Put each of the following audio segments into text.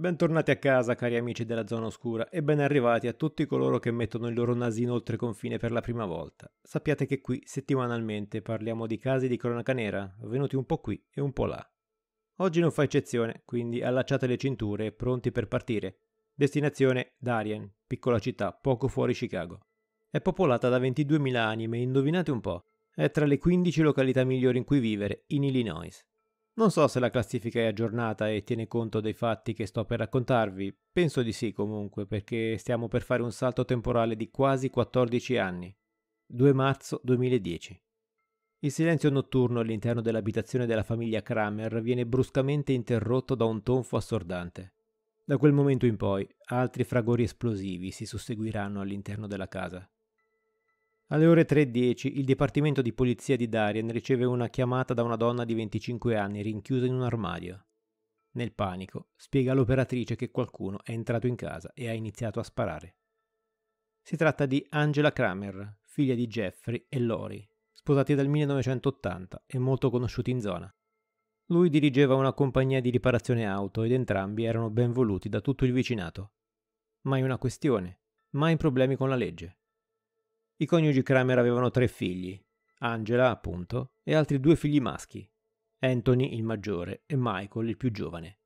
Bentornati a casa cari amici della zona oscura e ben arrivati a tutti coloro che mettono il loro nasino oltre confine per la prima volta. Sappiate che qui settimanalmente parliamo di casi di cronaca nera, venuti un po' qui e un po' là. Oggi non fa eccezione, quindi allacciate le cinture e pronti per partire. Destinazione Darien, piccola città poco fuori Chicago. È popolata da 22.000 anime, indovinate un po'. È tra le 15 località migliori in cui vivere in Illinois. Non so se la classifica è aggiornata e tiene conto dei fatti che sto per raccontarvi, penso di sì comunque perché stiamo per fare un salto temporale di quasi 14 anni. 2 marzo 2010. Il silenzio notturno all'interno dell'abitazione della famiglia Kramer viene bruscamente interrotto da un tonfo assordante. Da quel momento in poi altri fragori esplosivi si susseguiranno all'interno della casa. Alle ore 3.10 il Dipartimento di Polizia di Darien riceve una chiamata da una donna di 25 anni rinchiusa in un armadio. Nel panico spiega all'operatrice che qualcuno è entrato in casa e ha iniziato a sparare. Si tratta di Angela Kramer, figlia di Jeffrey e Lori, sposati dal 1980 e molto conosciuti in zona. Lui dirigeva una compagnia di riparazione auto ed entrambi erano ben voluti da tutto il vicinato. Mai una questione, mai problemi con la legge. I coniugi Kramer avevano tre figli, Angela, appunto, e altri due figli maschi, Anthony il maggiore e Michael il più giovane.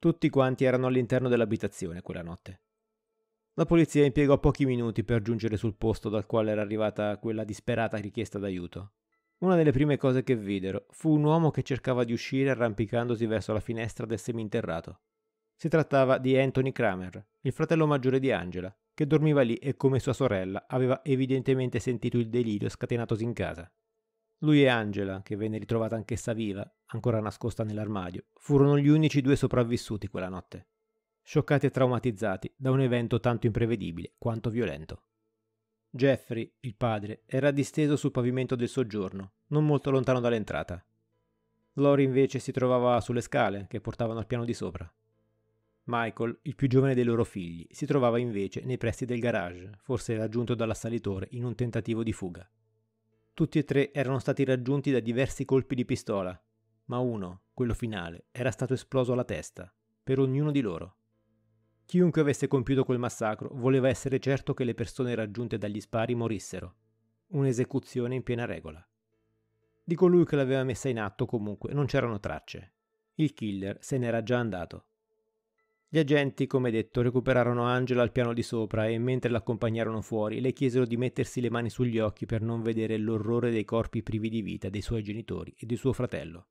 Tutti quanti erano all'interno dell'abitazione quella notte. La polizia impiegò pochi minuti per giungere sul posto dal quale era arrivata quella disperata richiesta d'aiuto. Una delle prime cose che videro fu un uomo che cercava di uscire arrampicandosi verso la finestra del seminterrato. Si trattava di Anthony Kramer, il fratello maggiore di Angela, che dormiva lì e come sua sorella aveva evidentemente sentito il delirio scatenatosi in casa. Lui e Angela, che venne ritrovata anch'essa viva, ancora nascosta nell'armadio, furono gli unici due sopravvissuti quella notte, scioccati e traumatizzati da un evento tanto imprevedibile quanto violento. Jeffrey, il padre, era disteso sul pavimento del soggiorno, non molto lontano dall'entrata. Lori invece si trovava sulle scale che portavano al piano di sopra. Michael, il più giovane dei loro figli, si trovava invece nei pressi del garage, forse raggiunto dall'assalitore in un tentativo di fuga. Tutti e tre erano stati raggiunti da diversi colpi di pistola, ma uno, quello finale, era stato esploso alla testa, per ognuno di loro. Chiunque avesse compiuto quel massacro voleva essere certo che le persone raggiunte dagli spari morissero. Un'esecuzione in piena regola. Di colui che l'aveva messa in atto comunque non c'erano tracce. Il killer se n'era già andato. Gli agenti, come detto, recuperarono Angela al piano di sopra e mentre l'accompagnarono fuori le chiesero di mettersi le mani sugli occhi per non vedere l'orrore dei corpi privi di vita dei suoi genitori e di suo fratello.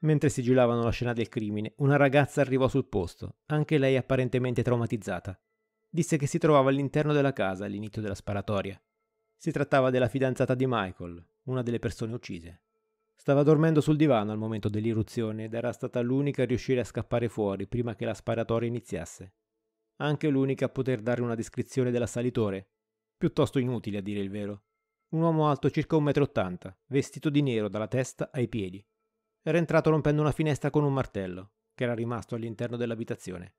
Mentre sigillavano la scena del crimine, una ragazza arrivò sul posto, anche lei apparentemente traumatizzata. Disse che si trovava all'interno della casa all'inizio della sparatoria. Si trattava della fidanzata di Michael, una delle persone uccise. Stava dormendo sul divano al momento dell'irruzione ed era stata l'unica a riuscire a scappare fuori prima che la sparatoria iniziasse. Anche l'unica a poter dare una descrizione dell'assalitore. Piuttosto inutile a dire il vero. Un uomo alto circa 1,80 m, vestito di nero dalla testa ai piedi. Era entrato rompendo una finestra con un martello, che era rimasto all'interno dell'abitazione.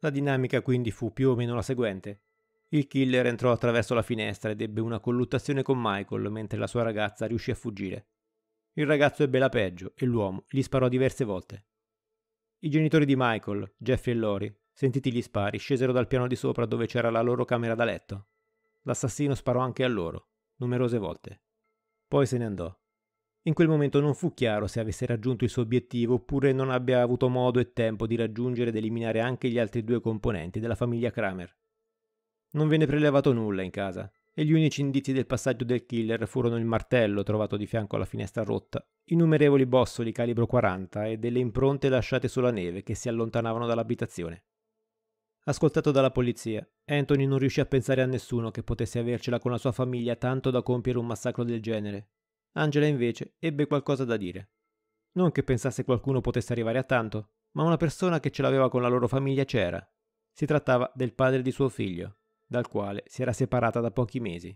La dinamica quindi fu più o meno la seguente. Il killer entrò attraverso la finestra ed ebbe una colluttazione con Michael mentre la sua ragazza riuscì a fuggire. Il ragazzo ebbe la peggio e l'uomo gli sparò diverse volte. I genitori di Michael, Jeffrey e Lori, sentiti gli spari, scesero dal piano di sopra dove c'era la loro camera da letto. L'assassino sparò anche a loro, numerose volte. Poi se ne andò. In quel momento non fu chiaro se avesse raggiunto il suo obiettivo oppure non abbia avuto modo e tempo di raggiungere ed eliminare anche gli altri due componenti della famiglia Kramer. Non venne prelevato nulla in casa, e gli unici indizi del passaggio del killer furono il martello trovato di fianco alla finestra rotta, innumerevoli bossoli calibro 40 e delle impronte lasciate sulla neve che si allontanavano dall'abitazione. Ascoltato dalla polizia, Anthony non riuscì a pensare a nessuno che potesse avercela con la sua famiglia tanto da compiere un massacro del genere. Angela invece ebbe qualcosa da dire. Non che pensasse qualcuno potesse arrivare a tanto, ma una persona che ce l'aveva con la loro famiglia c'era. Si trattava del padre di suo figlio, dal quale si era separata da pochi mesi.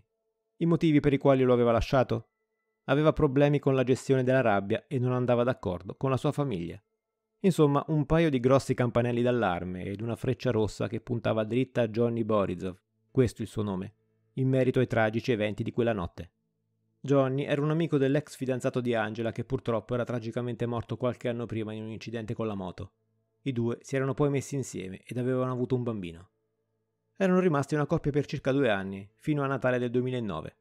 I motivi per i quali lo aveva lasciato? Aveva problemi con la gestione della rabbia e non andava d'accordo con la sua famiglia. Insomma, un paio di grossi campanelli d'allarme ed una freccia rossa che puntava dritta a Johnny Borizov, questo il suo nome, in merito ai tragici eventi di quella notte. Johnny era un amico dell'ex fidanzato di Angela che purtroppo era tragicamente morto qualche anno prima in un incidente con la moto. I due si erano poi messi insieme ed avevano avuto un bambino erano rimasti una coppia per circa due anni, fino a Natale del 2009.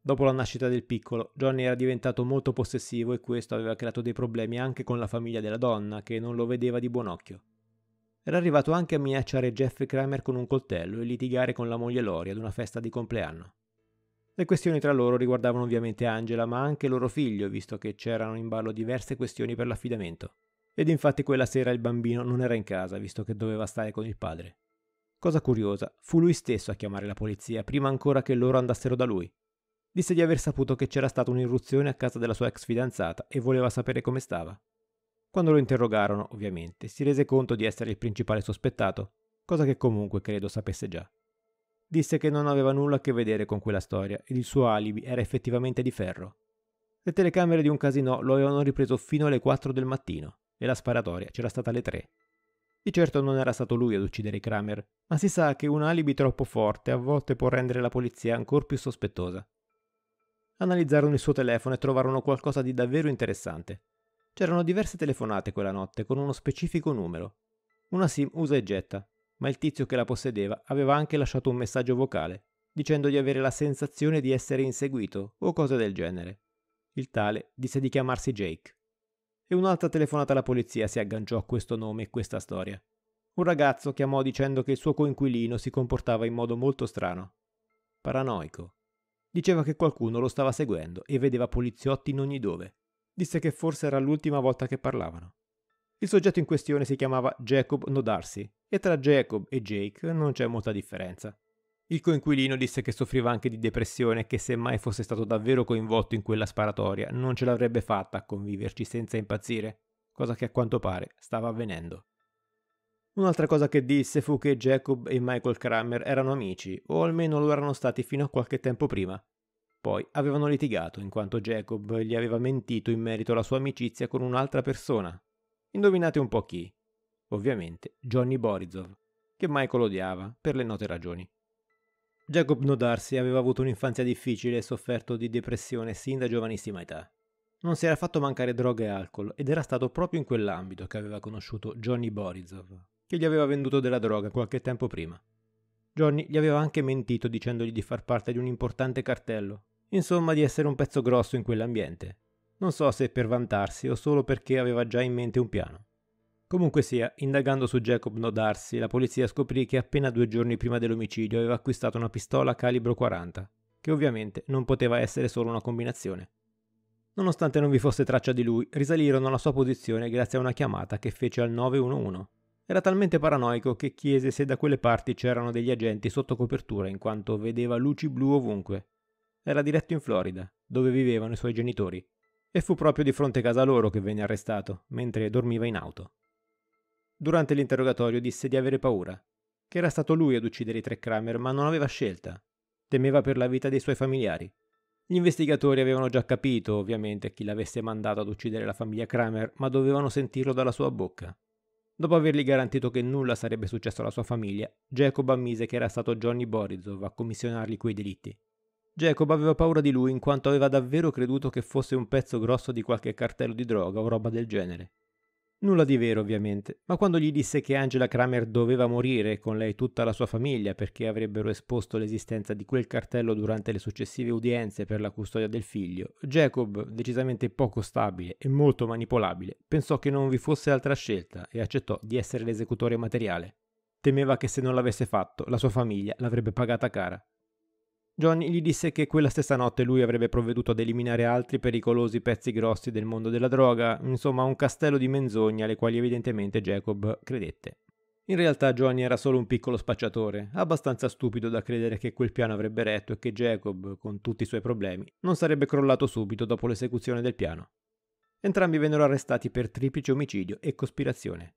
Dopo la nascita del piccolo, Johnny era diventato molto possessivo e questo aveva creato dei problemi anche con la famiglia della donna, che non lo vedeva di buon occhio. Era arrivato anche a minacciare Jeffrey Kramer con un coltello e litigare con la moglie Lori ad una festa di compleanno. Le questioni tra loro riguardavano ovviamente Angela, ma anche loro figlio, visto che c'erano in ballo diverse questioni per l'affidamento. Ed infatti quella sera il bambino non era in casa, visto che doveva stare con il padre. Cosa curiosa, fu lui stesso a chiamare la polizia prima ancora che loro andassero da lui. Disse di aver saputo che c'era stata un'irruzione a casa della sua ex fidanzata e voleva sapere come stava. Quando lo interrogarono, ovviamente, si rese conto di essere il principale sospettato, cosa che comunque credo sapesse già. Disse che non aveva nulla a che vedere con quella storia ed il suo alibi era effettivamente di ferro. Le telecamere di un casino lo avevano ripreso fino alle 4 del mattino e la sparatoria c'era stata alle 3. Di certo non era stato lui ad uccidere Kramer, ma si sa che un alibi troppo forte a volte può rendere la polizia ancora più sospettosa. Analizzarono il suo telefono e trovarono qualcosa di davvero interessante. C'erano diverse telefonate quella notte con uno specifico numero. Una SIM usa e getta, ma il tizio che la possedeva aveva anche lasciato un messaggio vocale, dicendo di avere la sensazione di essere inseguito o cose del genere. Il tale disse di chiamarsi Jake e un'altra telefonata alla polizia si agganciò a questo nome e questa storia. Un ragazzo chiamò dicendo che il suo coinquilino si comportava in modo molto strano. Paranoico. Diceva che qualcuno lo stava seguendo e vedeva poliziotti in ogni dove. Disse che forse era l'ultima volta che parlavano. Il soggetto in questione si chiamava Jacob Nodarsi e tra Jacob e Jake non c'è molta differenza. Il coinquilino disse che soffriva anche di depressione e che se mai fosse stato davvero coinvolto in quella sparatoria non ce l'avrebbe fatta a conviverci senza impazzire, cosa che a quanto pare stava avvenendo. Un'altra cosa che disse fu che Jacob e Michael Kramer erano amici, o almeno lo erano stati fino a qualche tempo prima. Poi avevano litigato in quanto Jacob gli aveva mentito in merito alla sua amicizia con un'altra persona. Indovinate un po' chi? Ovviamente Johnny Borizov, che Michael odiava per le note ragioni. Jacob Nodarsi aveva avuto un'infanzia difficile e sofferto di depressione sin da giovanissima età. Non si era fatto mancare droga e alcol ed era stato proprio in quell'ambito che aveva conosciuto Johnny Borizov, che gli aveva venduto della droga qualche tempo prima. Johnny gli aveva anche mentito dicendogli di far parte di un importante cartello, insomma di essere un pezzo grosso in quell'ambiente. Non so se per vantarsi o solo perché aveva già in mente un piano. Comunque sia, indagando su Jacob Nodarsi, la polizia scoprì che appena due giorni prima dell'omicidio aveva acquistato una pistola calibro 40, che ovviamente non poteva essere solo una combinazione. Nonostante non vi fosse traccia di lui, risalirono alla sua posizione grazie a una chiamata che fece al 911. Era talmente paranoico che chiese se da quelle parti c'erano degli agenti sotto copertura in quanto vedeva luci blu ovunque. Era diretto in Florida, dove vivevano i suoi genitori, e fu proprio di fronte a casa loro che venne arrestato, mentre dormiva in auto. Durante l'interrogatorio disse di avere paura, che era stato lui ad uccidere i tre Kramer, ma non aveva scelta. Temeva per la vita dei suoi familiari. Gli investigatori avevano già capito, ovviamente, chi l'avesse mandato ad uccidere la famiglia Kramer, ma dovevano sentirlo dalla sua bocca. Dopo avergli garantito che nulla sarebbe successo alla sua famiglia, Jacob ammise che era stato Johnny Borizov a commissionargli quei delitti. Jacob aveva paura di lui in quanto aveva davvero creduto che fosse un pezzo grosso di qualche cartello di droga o roba del genere. Nulla di vero ovviamente, ma quando gli disse che Angela Kramer doveva morire con lei tutta la sua famiglia perché avrebbero esposto l'esistenza di quel cartello durante le successive udienze per la custodia del figlio, Jacob, decisamente poco stabile e molto manipolabile, pensò che non vi fosse altra scelta e accettò di essere l'esecutore materiale. Temeva che se non l'avesse fatto, la sua famiglia l'avrebbe pagata cara. Johnny gli disse che quella stessa notte lui avrebbe provveduto ad eliminare altri pericolosi pezzi grossi del mondo della droga, insomma un castello di menzogne alle quali evidentemente Jacob credette. In realtà Johnny era solo un piccolo spacciatore, abbastanza stupido da credere che quel piano avrebbe retto e che Jacob, con tutti i suoi problemi, non sarebbe crollato subito dopo l'esecuzione del piano. Entrambi vennero arrestati per triplice omicidio e cospirazione.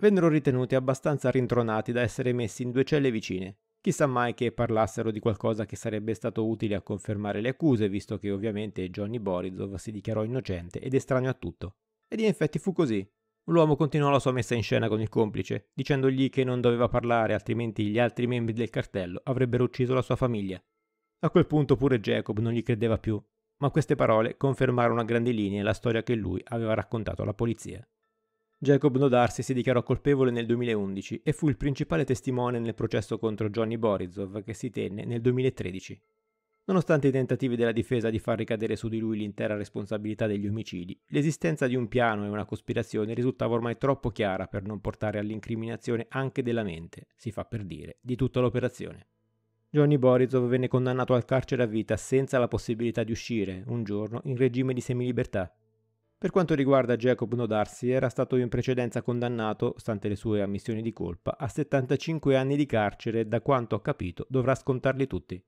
Vennero ritenuti abbastanza rintronati da essere messi in due celle vicine, Chissà mai che parlassero di qualcosa che sarebbe stato utile a confermare le accuse, visto che ovviamente Johnny Borisov si dichiarò innocente ed estraneo a tutto. Ed in effetti fu così. L'uomo continuò la sua messa in scena con il complice, dicendogli che non doveva parlare, altrimenti gli altri membri del cartello avrebbero ucciso la sua famiglia. A quel punto pure Jacob non gli credeva più, ma queste parole confermarono a grandi linee la storia che lui aveva raccontato alla polizia. Jacob Nodarsi si dichiarò colpevole nel 2011 e fu il principale testimone nel processo contro Johnny Borizov che si tenne nel 2013. Nonostante i tentativi della difesa di far ricadere su di lui l'intera responsabilità degli omicidi, l'esistenza di un piano e una cospirazione risultava ormai troppo chiara per non portare all'incriminazione anche della mente, si fa per dire, di tutta l'operazione. Johnny Borizov venne condannato al carcere a vita senza la possibilità di uscire, un giorno, in regime di semilibertà, per quanto riguarda Jacob Nodarsi, era stato in precedenza condannato, stante le sue ammissioni di colpa, a 75 anni di carcere e da quanto ho capito dovrà scontarli tutti.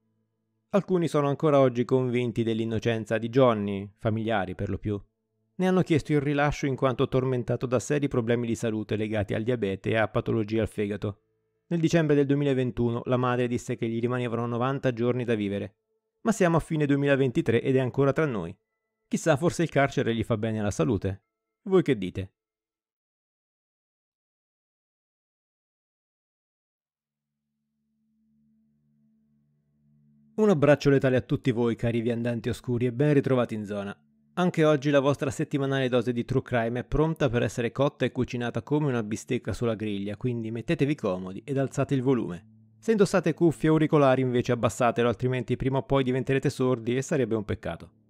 Alcuni sono ancora oggi convinti dell'innocenza di Johnny, familiari per lo più. Ne hanno chiesto il rilascio in quanto tormentato da seri problemi di salute legati al diabete e a patologie al fegato. Nel dicembre del 2021 la madre disse che gli rimanevano 90 giorni da vivere. Ma siamo a fine 2023 ed è ancora tra noi. Chissà, forse il carcere gli fa bene alla salute. Voi che dite? Un abbraccio letale a tutti voi, cari viandanti oscuri, e ben ritrovati in zona. Anche oggi la vostra settimanale dose di True Crime è pronta per essere cotta e cucinata come una bistecca sulla griglia, quindi mettetevi comodi ed alzate il volume. Se indossate cuffie o auricolari invece abbassatelo, altrimenti prima o poi diventerete sordi e sarebbe un peccato.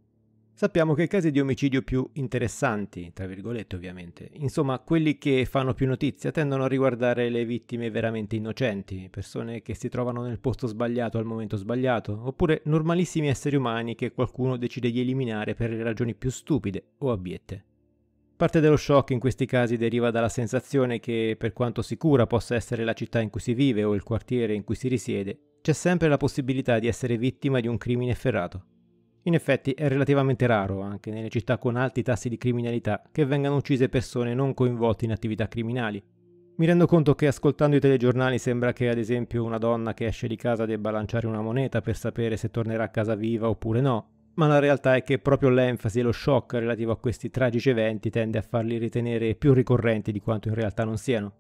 Sappiamo che i casi di omicidio più interessanti, tra virgolette ovviamente, insomma quelli che fanno più notizia, tendono a riguardare le vittime veramente innocenti, persone che si trovano nel posto sbagliato al momento sbagliato, oppure normalissimi esseri umani che qualcuno decide di eliminare per le ragioni più stupide o abiette. Parte dello shock in questi casi deriva dalla sensazione che, per quanto sicura possa essere la città in cui si vive o il quartiere in cui si risiede, c'è sempre la possibilità di essere vittima di un crimine ferrato. In effetti è relativamente raro, anche nelle città con alti tassi di criminalità, che vengano uccise persone non coinvolte in attività criminali. Mi rendo conto che ascoltando i telegiornali sembra che ad esempio una donna che esce di casa debba lanciare una moneta per sapere se tornerà a casa viva oppure no, ma la realtà è che proprio l'enfasi e lo shock relativo a questi tragici eventi tende a farli ritenere più ricorrenti di quanto in realtà non siano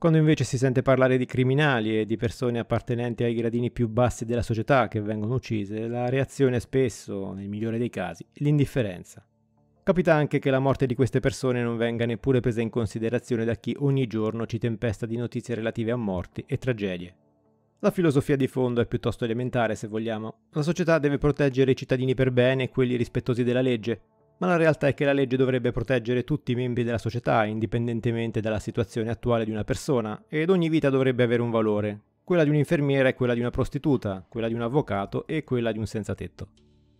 quando invece si sente parlare di criminali e di persone appartenenti ai gradini più bassi della società che vengono uccise, la reazione è spesso, nel migliore dei casi, l'indifferenza. Capita anche che la morte di queste persone non venga neppure presa in considerazione da chi ogni giorno ci tempesta di notizie relative a morti e tragedie. La filosofia di fondo è piuttosto elementare, se vogliamo. La società deve proteggere i cittadini per bene e quelli rispettosi della legge, ma la realtà è che la legge dovrebbe proteggere tutti i membri della società, indipendentemente dalla situazione attuale di una persona, ed ogni vita dovrebbe avere un valore, quella di un'infermiera è quella di una prostituta, quella di un avvocato e quella di un senza tetto.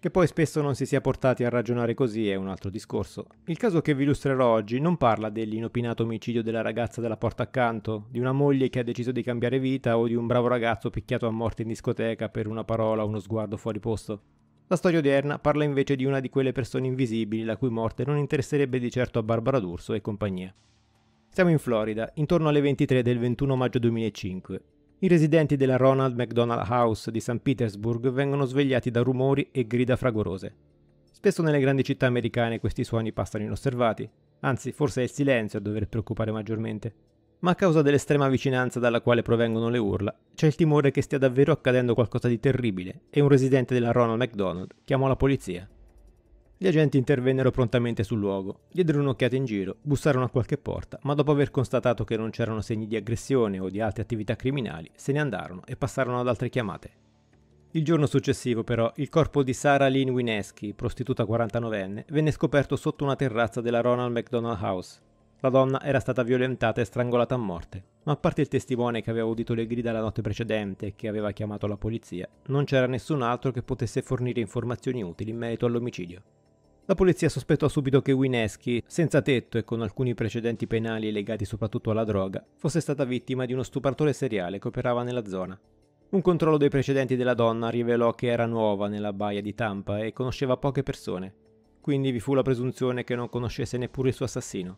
Che poi spesso non si sia portati a ragionare così è un altro discorso. Il caso che vi illustrerò oggi non parla dell'inopinato omicidio della ragazza della porta accanto, di una moglie che ha deciso di cambiare vita o di un bravo ragazzo picchiato a morte in discoteca per una parola o uno sguardo fuori posto. La storia odierna parla invece di una di quelle persone invisibili la cui morte non interesserebbe di certo a Barbara D'Urso e compagnia. Siamo in Florida, intorno alle 23 del 21 maggio 2005. I residenti della Ronald McDonald House di St. Petersburg vengono svegliati da rumori e grida fragorose. Spesso nelle grandi città americane questi suoni passano inosservati, anzi forse è il silenzio a dover preoccupare maggiormente ma a causa dell'estrema vicinanza dalla quale provengono le urla, c'è il timore che stia davvero accadendo qualcosa di terribile e un residente della Ronald McDonald chiamò la polizia. Gli agenti intervennero prontamente sul luogo, diedero un'occhiata in giro, bussarono a qualche porta, ma dopo aver constatato che non c'erano segni di aggressione o di altre attività criminali, se ne andarono e passarono ad altre chiamate. Il giorno successivo, però, il corpo di Sara Lynn Wineski, prostituta 49enne, venne scoperto sotto una terrazza della Ronald McDonald House, la donna era stata violentata e strangolata a morte, ma a parte il testimone che aveva udito le grida la notte precedente e che aveva chiamato la polizia, non c'era nessun altro che potesse fornire informazioni utili in merito all'omicidio. La polizia sospettò subito che Wineski, senza tetto e con alcuni precedenti penali legati soprattutto alla droga, fosse stata vittima di uno stupratore seriale che operava nella zona. Un controllo dei precedenti della donna rivelò che era nuova nella baia di Tampa e conosceva poche persone, quindi vi fu la presunzione che non conoscesse neppure il suo assassino.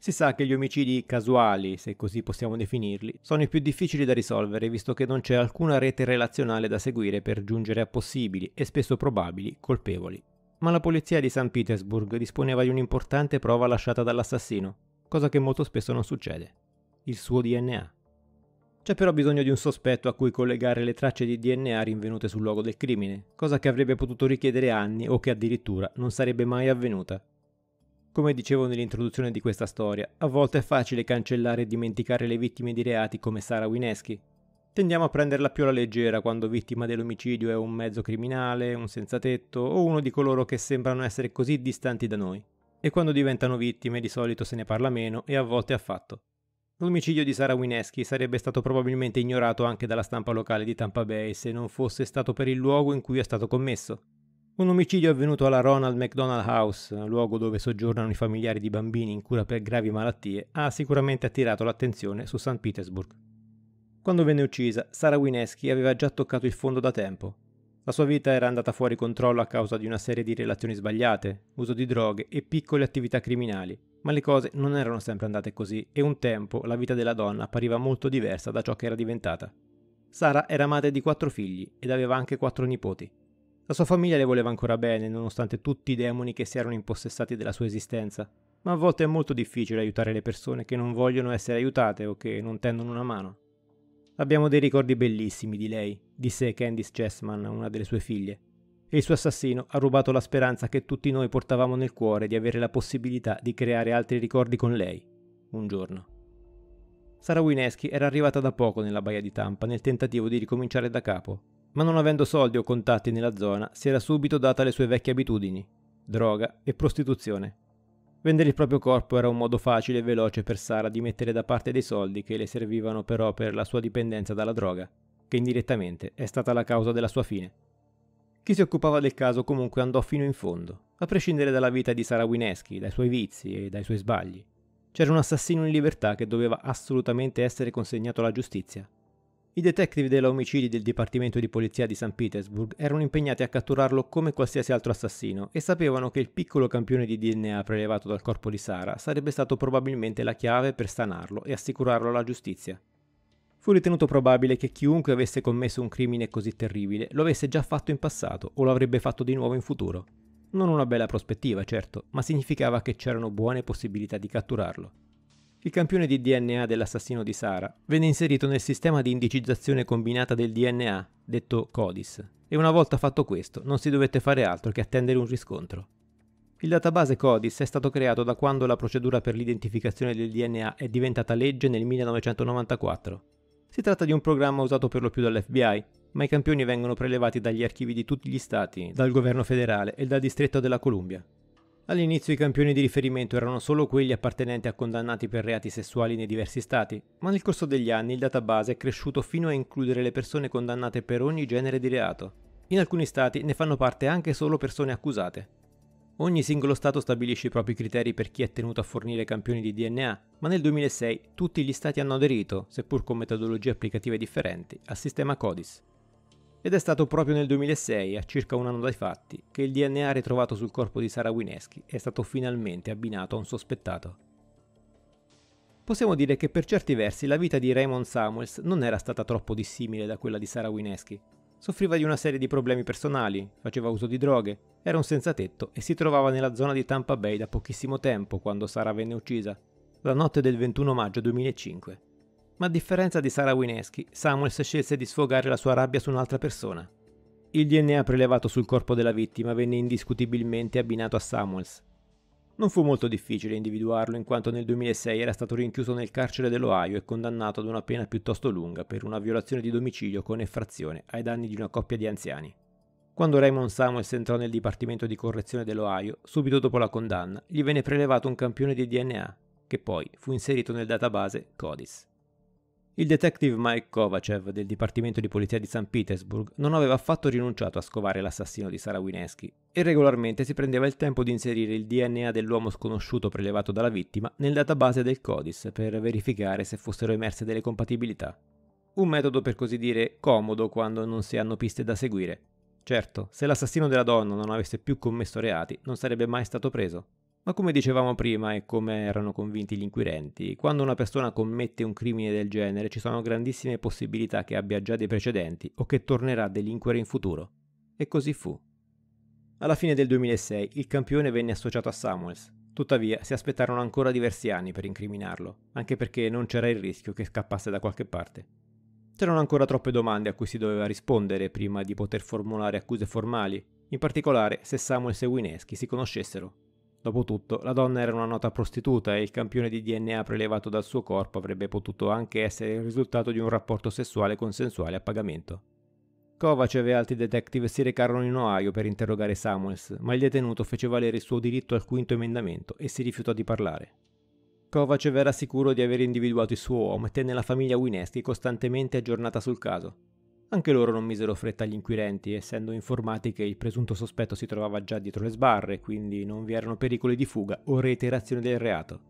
Si sa che gli omicidi casuali, se così possiamo definirli, sono i più difficili da risolvere visto che non c'è alcuna rete relazionale da seguire per giungere a possibili e spesso probabili colpevoli. Ma la polizia di St. Petersburg disponeva di un'importante prova lasciata dall'assassino, cosa che molto spesso non succede, il suo DNA. C'è però bisogno di un sospetto a cui collegare le tracce di DNA rinvenute sul luogo del crimine, cosa che avrebbe potuto richiedere anni o che addirittura non sarebbe mai avvenuta, come dicevo nell'introduzione di questa storia, a volte è facile cancellare e dimenticare le vittime di reati come Sara Wineschi. Tendiamo a prenderla più alla leggera quando vittima dell'omicidio è un mezzo criminale, un senza tetto o uno di coloro che sembrano essere così distanti da noi. E quando diventano vittime di solito se ne parla meno e a volte affatto. L'omicidio di Sara Wineschi sarebbe stato probabilmente ignorato anche dalla stampa locale di Tampa Bay se non fosse stato per il luogo in cui è stato commesso, un omicidio è avvenuto alla Ronald McDonald House, luogo dove soggiornano i familiari di bambini in cura per gravi malattie, ha sicuramente attirato l'attenzione su St. Petersburg. Quando venne uccisa, Sara Wineski aveva già toccato il fondo da tempo. La sua vita era andata fuori controllo a causa di una serie di relazioni sbagliate, uso di droghe e piccole attività criminali, ma le cose non erano sempre andate così e un tempo la vita della donna appariva molto diversa da ciò che era diventata. Sara era madre di quattro figli ed aveva anche quattro nipoti. La sua famiglia le voleva ancora bene, nonostante tutti i demoni che si erano impossessati della sua esistenza, ma a volte è molto difficile aiutare le persone che non vogliono essere aiutate o che non tendono una mano. Abbiamo dei ricordi bellissimi di lei, disse Candice Chessman, una delle sue figlie. E il suo assassino ha rubato la speranza che tutti noi portavamo nel cuore di avere la possibilità di creare altri ricordi con lei, un giorno. Sara Wineski era arrivata da poco nella baia di Tampa nel tentativo di ricominciare da capo, ma non avendo soldi o contatti nella zona si era subito data le sue vecchie abitudini, droga e prostituzione. Vendere il proprio corpo era un modo facile e veloce per Sara di mettere da parte dei soldi che le servivano però per la sua dipendenza dalla droga, che indirettamente è stata la causa della sua fine. Chi si occupava del caso comunque andò fino in fondo, a prescindere dalla vita di Sara Wineschi, dai suoi vizi e dai suoi sbagli. C'era un assassino in libertà che doveva assolutamente essere consegnato alla giustizia, i detective della del Dipartimento di Polizia di St. Petersburg erano impegnati a catturarlo come qualsiasi altro assassino e sapevano che il piccolo campione di DNA prelevato dal corpo di Sara sarebbe stato probabilmente la chiave per stanarlo e assicurarlo alla giustizia. Fu ritenuto probabile che chiunque avesse commesso un crimine così terribile lo avesse già fatto in passato o lo avrebbe fatto di nuovo in futuro. Non una bella prospettiva, certo, ma significava che c'erano buone possibilità di catturarlo. Il campione di DNA dell'assassino di Sara venne inserito nel sistema di indicizzazione combinata del DNA, detto CODIS, e una volta fatto questo non si dovette fare altro che attendere un riscontro. Il database CODIS è stato creato da quando la procedura per l'identificazione del DNA è diventata legge nel 1994. Si tratta di un programma usato per lo più dall'FBI, ma i campioni vengono prelevati dagli archivi di tutti gli stati, dal governo federale e dal distretto della Columbia. All'inizio i campioni di riferimento erano solo quelli appartenenti a condannati per reati sessuali nei diversi stati, ma nel corso degli anni il database è cresciuto fino a includere le persone condannate per ogni genere di reato. In alcuni stati ne fanno parte anche solo persone accusate. Ogni singolo stato stabilisce i propri criteri per chi è tenuto a fornire campioni di DNA, ma nel 2006 tutti gli stati hanno aderito, seppur con metodologie applicative differenti, al sistema CODIS. Ed è stato proprio nel 2006, a circa un anno dai fatti, che il DNA ritrovato sul corpo di Sara Wineschi è stato finalmente abbinato a un sospettato. Possiamo dire che per certi versi la vita di Raymond Samuels non era stata troppo dissimile da quella di Sara Wineschi. Soffriva di una serie di problemi personali, faceva uso di droghe, era un senza tetto e si trovava nella zona di Tampa Bay da pochissimo tempo quando Sara venne uccisa, la notte del 21 maggio 2005. Ma a differenza di Sara Wineschi, Samuels scelse di sfogare la sua rabbia su un'altra persona. Il DNA prelevato sul corpo della vittima venne indiscutibilmente abbinato a Samuels. Non fu molto difficile individuarlo in quanto nel 2006 era stato rinchiuso nel carcere dell'Ohio e condannato ad una pena piuttosto lunga per una violazione di domicilio con effrazione ai danni di una coppia di anziani. Quando Raymond Samuels entrò nel Dipartimento di Correzione dell'Ohio, subito dopo la condanna, gli venne prelevato un campione di DNA, che poi fu inserito nel database CODIS. Il detective Mike Kovacev del Dipartimento di Polizia di San Petersburg non aveva affatto rinunciato a scovare l'assassino di Sara Wineski e regolarmente si prendeva il tempo di inserire il DNA dell'uomo sconosciuto prelevato dalla vittima nel database del CODIS per verificare se fossero emerse delle compatibilità. Un metodo per così dire comodo quando non si hanno piste da seguire. Certo, se l'assassino della donna non avesse più commesso reati, non sarebbe mai stato preso. Ma come dicevamo prima e come erano convinti gli inquirenti, quando una persona commette un crimine del genere ci sono grandissime possibilità che abbia già dei precedenti o che tornerà a delinquere in futuro. E così fu. Alla fine del 2006 il campione venne associato a Samuels, tuttavia si aspettarono ancora diversi anni per incriminarlo, anche perché non c'era il rischio che scappasse da qualche parte. C'erano ancora troppe domande a cui si doveva rispondere prima di poter formulare accuse formali, in particolare se Samuels e Wineschi si conoscessero Dopotutto, la donna era una nota prostituta e il campione di DNA prelevato dal suo corpo avrebbe potuto anche essere il risultato di un rapporto sessuale consensuale a pagamento. Kovacev e altri detective si recarono in Ohio per interrogare Samuels, ma il detenuto fece valere il suo diritto al quinto emendamento e si rifiutò di parlare. Kovacev era sicuro di aver individuato il suo uomo e tenne la famiglia Wineski costantemente aggiornata sul caso, anche loro non misero fretta agli inquirenti, essendo informati che il presunto sospetto si trovava già dietro le sbarre, quindi non vi erano pericoli di fuga o reiterazione del reato.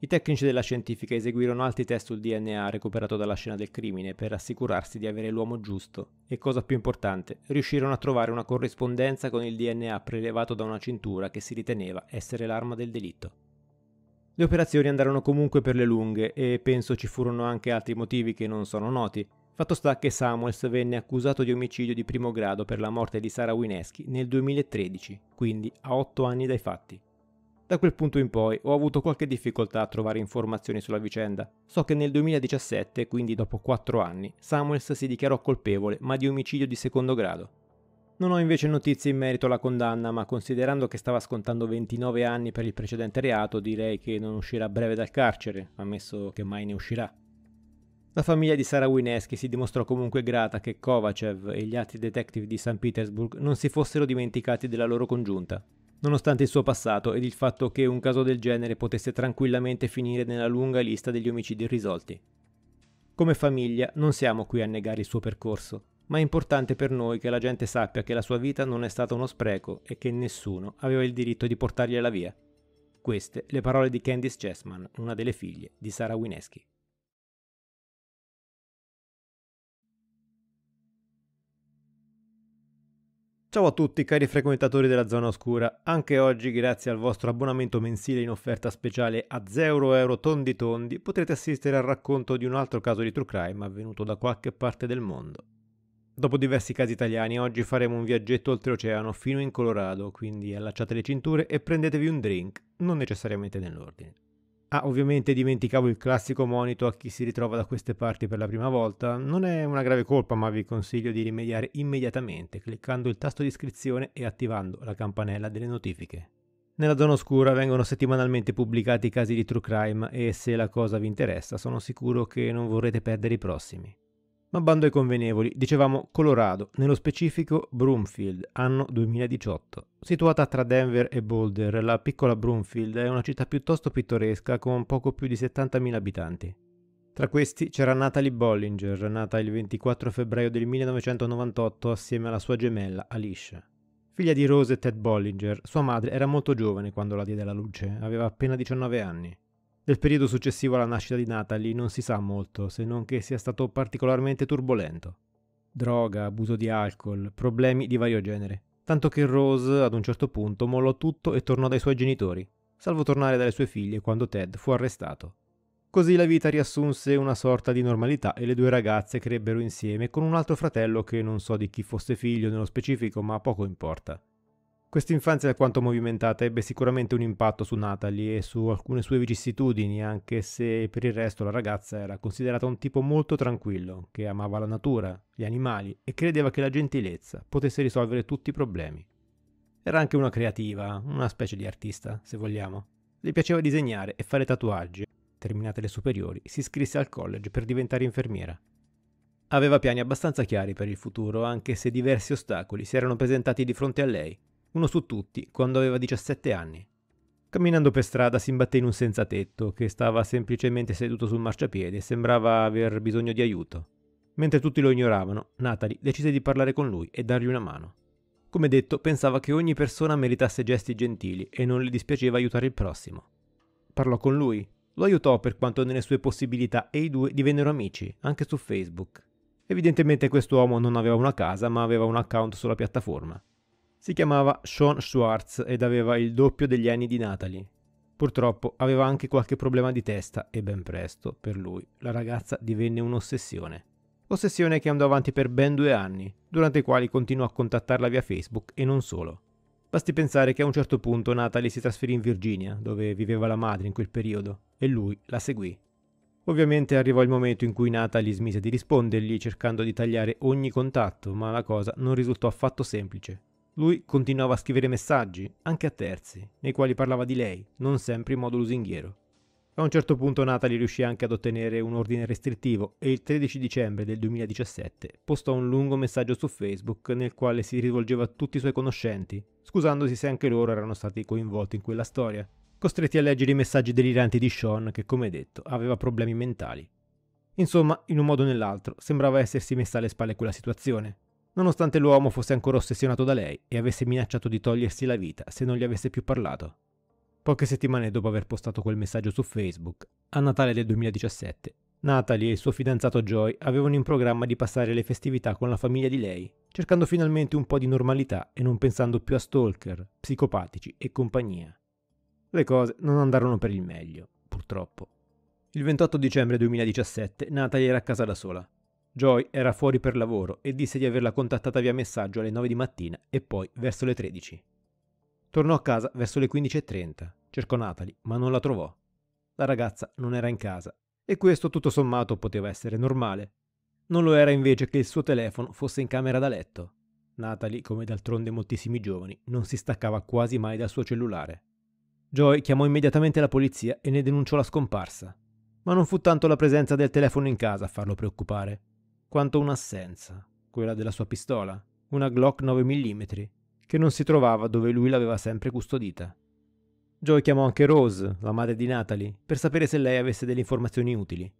I tecnici della scientifica eseguirono altri test sul DNA recuperato dalla scena del crimine per assicurarsi di avere l'uomo giusto e, cosa più importante, riuscirono a trovare una corrispondenza con il DNA prelevato da una cintura che si riteneva essere l'arma del delitto. Le operazioni andarono comunque per le lunghe e penso ci furono anche altri motivi che non sono noti, Fatto sta che Samuels venne accusato di omicidio di primo grado per la morte di Sara Wineschi nel 2013, quindi a otto anni dai fatti. Da quel punto in poi ho avuto qualche difficoltà a trovare informazioni sulla vicenda. So che nel 2017, quindi dopo quattro anni, Samuels si dichiarò colpevole ma di omicidio di secondo grado. Non ho invece notizie in merito alla condanna, ma considerando che stava scontando 29 anni per il precedente reato, direi che non uscirà breve dal carcere, ammesso che mai ne uscirà. La famiglia di Sara Wineski si dimostrò comunque grata che Kovacev e gli altri detective di St. Petersburg non si fossero dimenticati della loro congiunta, nonostante il suo passato ed il fatto che un caso del genere potesse tranquillamente finire nella lunga lista degli omicidi irrisolti. Come famiglia non siamo qui a negare il suo percorso, ma è importante per noi che la gente sappia che la sua vita non è stata uno spreco e che nessuno aveva il diritto di portargliela via. Queste le parole di Candice Chessman, una delle figlie di Sara Wineski. Ciao a tutti cari frequentatori della zona oscura, anche oggi grazie al vostro abbonamento mensile in offerta speciale a 0 euro tondi tondi potrete assistere al racconto di un altro caso di true crime avvenuto da qualche parte del mondo. Dopo diversi casi italiani oggi faremo un viaggetto oltreoceano fino in Colorado, quindi allacciate le cinture e prendetevi un drink, non necessariamente nell'ordine. Ah, ovviamente dimenticavo il classico monito a chi si ritrova da queste parti per la prima volta. Non è una grave colpa, ma vi consiglio di rimediare immediatamente cliccando il tasto di iscrizione e attivando la campanella delle notifiche. Nella zona oscura vengono settimanalmente pubblicati casi di true crime e se la cosa vi interessa sono sicuro che non vorrete perdere i prossimi. Ma bando ai convenevoli, dicevamo Colorado, nello specifico Broomfield, anno 2018. Situata tra Denver e Boulder, la piccola Broomfield è una città piuttosto pittoresca con poco più di 70.000 abitanti. Tra questi c'era Natalie Bollinger, nata il 24 febbraio del 1998 assieme alla sua gemella Alicia. Figlia di Rose e Ted Bollinger, sua madre era molto giovane quando la diede alla luce, aveva appena 19 anni. Del periodo successivo alla nascita di Natalie non si sa molto, se non che sia stato particolarmente turbolento. Droga, abuso di alcol, problemi di vario genere. Tanto che Rose ad un certo punto mollò tutto e tornò dai suoi genitori, salvo tornare dalle sue figlie quando Ted fu arrestato. Così la vita riassunse una sorta di normalità e le due ragazze crebbero insieme con un altro fratello che non so di chi fosse figlio nello specifico, ma poco importa. Questa infanzia alquanto movimentata ebbe sicuramente un impatto su Natalie e su alcune sue vicissitudini, anche se per il resto la ragazza era considerata un tipo molto tranquillo, che amava la natura, gli animali e credeva che la gentilezza potesse risolvere tutti i problemi. Era anche una creativa, una specie di artista, se vogliamo. Le piaceva disegnare e fare tatuaggi. Terminate le superiori, si iscrisse al college per diventare infermiera. Aveva piani abbastanza chiari per il futuro, anche se diversi ostacoli si erano presentati di fronte a lei, uno su tutti, quando aveva 17 anni. Camminando per strada si imbatté in un senza tetto che stava semplicemente seduto sul marciapiede e sembrava aver bisogno di aiuto. Mentre tutti lo ignoravano, Natalie decise di parlare con lui e dargli una mano. Come detto, pensava che ogni persona meritasse gesti gentili e non le dispiaceva aiutare il prossimo. Parlò con lui, lo aiutò per quanto nelle sue possibilità e i due divennero amici, anche su Facebook. Evidentemente quest'uomo non aveva una casa ma aveva un account sulla piattaforma. Si chiamava Sean Schwartz ed aveva il doppio degli anni di Natalie. Purtroppo aveva anche qualche problema di testa e ben presto, per lui, la ragazza divenne un'ossessione. Ossessione che andò avanti per ben due anni, durante i quali continuò a contattarla via Facebook e non solo. Basti pensare che a un certo punto Natalie si trasferì in Virginia, dove viveva la madre in quel periodo, e lui la seguì. Ovviamente arrivò il momento in cui Natalie smise di rispondergli cercando di tagliare ogni contatto, ma la cosa non risultò affatto semplice. Lui continuava a scrivere messaggi, anche a terzi, nei quali parlava di lei, non sempre in modo lusinghiero. A un certo punto Natalie riuscì anche ad ottenere un ordine restrittivo e il 13 dicembre del 2017 postò un lungo messaggio su Facebook nel quale si rivolgeva a tutti i suoi conoscenti, scusandosi se anche loro erano stati coinvolti in quella storia, costretti a leggere i messaggi deliranti di Sean che, come detto, aveva problemi mentali. Insomma, in un modo o nell'altro, sembrava essersi messa alle spalle quella situazione, nonostante l'uomo fosse ancora ossessionato da lei e avesse minacciato di togliersi la vita se non gli avesse più parlato. Poche settimane dopo aver postato quel messaggio su Facebook, a Natale del 2017, Natalie e il suo fidanzato Joy avevano in programma di passare le festività con la famiglia di lei, cercando finalmente un po' di normalità e non pensando più a stalker, psicopatici e compagnia. Le cose non andarono per il meglio, purtroppo. Il 28 dicembre 2017 Natalie era a casa da sola, Joy era fuori per lavoro e disse di averla contattata via messaggio alle 9 di mattina e poi verso le 13. Tornò a casa verso le 15.30, cercò Natalie, ma non la trovò. La ragazza non era in casa e questo tutto sommato poteva essere normale. Non lo era invece che il suo telefono fosse in camera da letto. Natalie, come d'altronde moltissimi giovani, non si staccava quasi mai dal suo cellulare. Joy chiamò immediatamente la polizia e ne denunciò la scomparsa. Ma non fu tanto la presenza del telefono in casa a farlo preoccupare quanto un'assenza, quella della sua pistola, una Glock 9 mm, che non si trovava dove lui l'aveva sempre custodita. Joe chiamò anche Rose, la madre di Natalie, per sapere se lei avesse delle informazioni utili.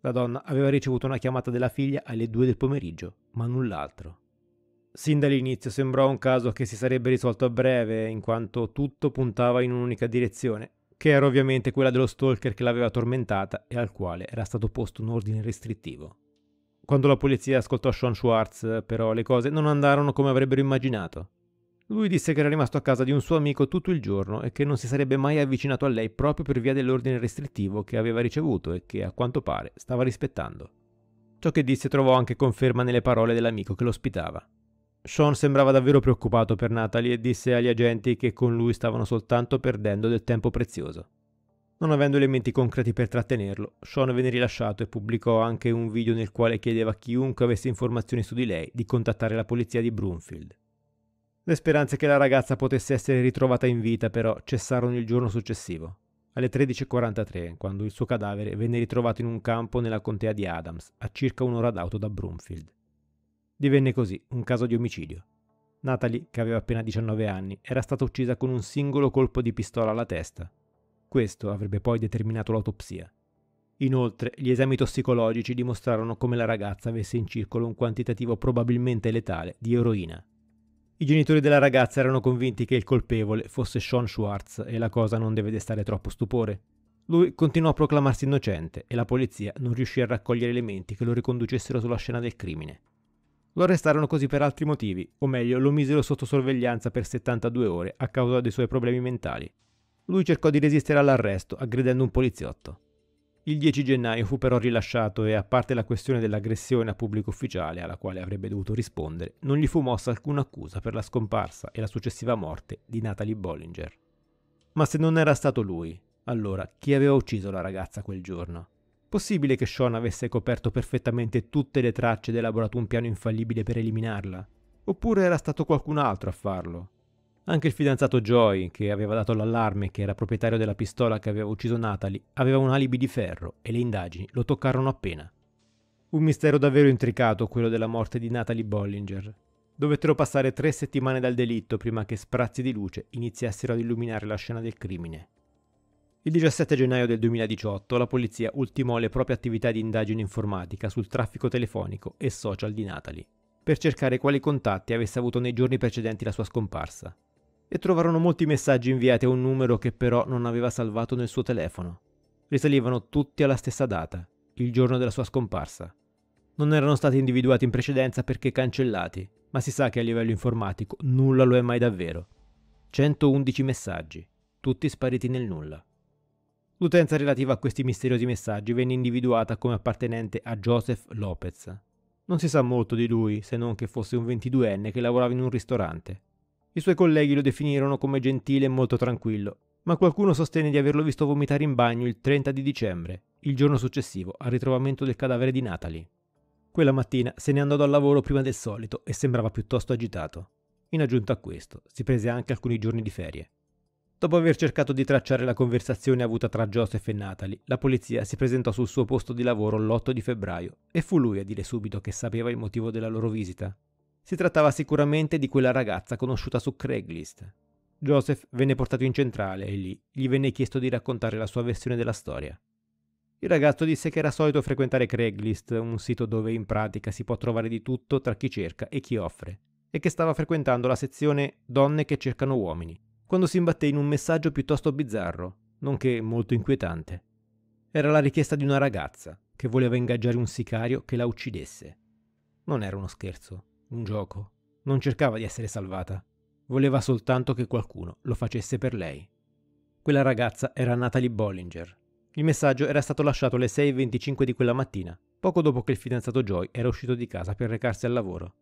La donna aveva ricevuto una chiamata della figlia alle due del pomeriggio, ma null'altro. Sin dall'inizio sembrò un caso che si sarebbe risolto a breve, in quanto tutto puntava in un'unica direzione, che era ovviamente quella dello stalker che l'aveva tormentata e al quale era stato posto un ordine restrittivo. Quando la polizia ascoltò Sean Schwartz, però, le cose non andarono come avrebbero immaginato. Lui disse che era rimasto a casa di un suo amico tutto il giorno e che non si sarebbe mai avvicinato a lei proprio per via dell'ordine restrittivo che aveva ricevuto e che, a quanto pare, stava rispettando. Ciò che disse trovò anche conferma nelle parole dell'amico che l'ospitava. Sean sembrava davvero preoccupato per Natalie e disse agli agenti che con lui stavano soltanto perdendo del tempo prezioso non avendo elementi concreti per trattenerlo. Sean venne rilasciato e pubblicò anche un video nel quale chiedeva a chiunque avesse informazioni su di lei di contattare la polizia di Broomfield. Le speranze che la ragazza potesse essere ritrovata in vita però cessarono il giorno successivo, alle 13.43, quando il suo cadavere venne ritrovato in un campo nella contea di Adams, a circa un'ora d'auto da Broomfield. Divenne così un caso di omicidio. Natalie, che aveva appena 19 anni, era stata uccisa con un singolo colpo di pistola alla testa, questo avrebbe poi determinato l'autopsia. Inoltre, gli esami tossicologici dimostrarono come la ragazza avesse in circolo un quantitativo probabilmente letale di eroina. I genitori della ragazza erano convinti che il colpevole fosse Sean Schwartz e la cosa non deve destare troppo stupore. Lui continuò a proclamarsi innocente e la polizia non riuscì a raccogliere elementi che lo riconducessero sulla scena del crimine. Lo arrestarono così per altri motivi, o meglio lo misero sotto sorveglianza per 72 ore a causa dei suoi problemi mentali. Lui cercò di resistere all'arresto, aggredendo un poliziotto. Il 10 gennaio fu però rilasciato e, a parte la questione dell'aggressione a pubblico ufficiale alla quale avrebbe dovuto rispondere, non gli fu mossa alcuna accusa per la scomparsa e la successiva morte di Natalie Bollinger. Ma se non era stato lui, allora chi aveva ucciso la ragazza quel giorno? Possibile che Sean avesse coperto perfettamente tutte le tracce ed elaborato un piano infallibile per eliminarla? Oppure era stato qualcun altro a farlo? Anche il fidanzato Joy, che aveva dato l'allarme che era proprietario della pistola che aveva ucciso Natalie, aveva un alibi di ferro e le indagini lo toccarono appena. Un mistero davvero intricato quello della morte di Natalie Bollinger. Dovettero passare tre settimane dal delitto prima che sprazzi di luce iniziassero ad illuminare la scena del crimine. Il 17 gennaio del 2018 la polizia ultimò le proprie attività di indagine informatica sul traffico telefonico e social di Natalie, per cercare quali contatti avesse avuto nei giorni precedenti la sua scomparsa e trovarono molti messaggi inviati a un numero che però non aveva salvato nel suo telefono. Risalivano tutti alla stessa data, il giorno della sua scomparsa. Non erano stati individuati in precedenza perché cancellati, ma si sa che a livello informatico nulla lo è mai davvero. 111 messaggi, tutti spariti nel nulla. L'utenza relativa a questi misteriosi messaggi venne individuata come appartenente a Joseph Lopez. Non si sa molto di lui, se non che fosse un 22enne che lavorava in un ristorante. I suoi colleghi lo definirono come gentile e molto tranquillo, ma qualcuno sostenne di averlo visto vomitare in bagno il 30 di dicembre, il giorno successivo al ritrovamento del cadavere di Natalie. Quella mattina se ne andò dal lavoro prima del solito e sembrava piuttosto agitato. In aggiunta a questo, si prese anche alcuni giorni di ferie. Dopo aver cercato di tracciare la conversazione avuta tra Joseph e Natalie, la polizia si presentò sul suo posto di lavoro l'8 di febbraio e fu lui a dire subito che sapeva il motivo della loro visita. Si trattava sicuramente di quella ragazza conosciuta su Craigslist. Joseph venne portato in centrale e lì gli venne chiesto di raccontare la sua versione della storia. Il ragazzo disse che era solito frequentare Craigslist, un sito dove in pratica si può trovare di tutto tra chi cerca e chi offre, e che stava frequentando la sezione Donne che cercano uomini, quando si imbatté in un messaggio piuttosto bizzarro, nonché molto inquietante. Era la richiesta di una ragazza che voleva ingaggiare un sicario che la uccidesse. Non era uno scherzo un gioco. Non cercava di essere salvata. Voleva soltanto che qualcuno lo facesse per lei. Quella ragazza era Natalie Bollinger. Il messaggio era stato lasciato alle 6.25 di quella mattina, poco dopo che il fidanzato Joy era uscito di casa per recarsi al lavoro.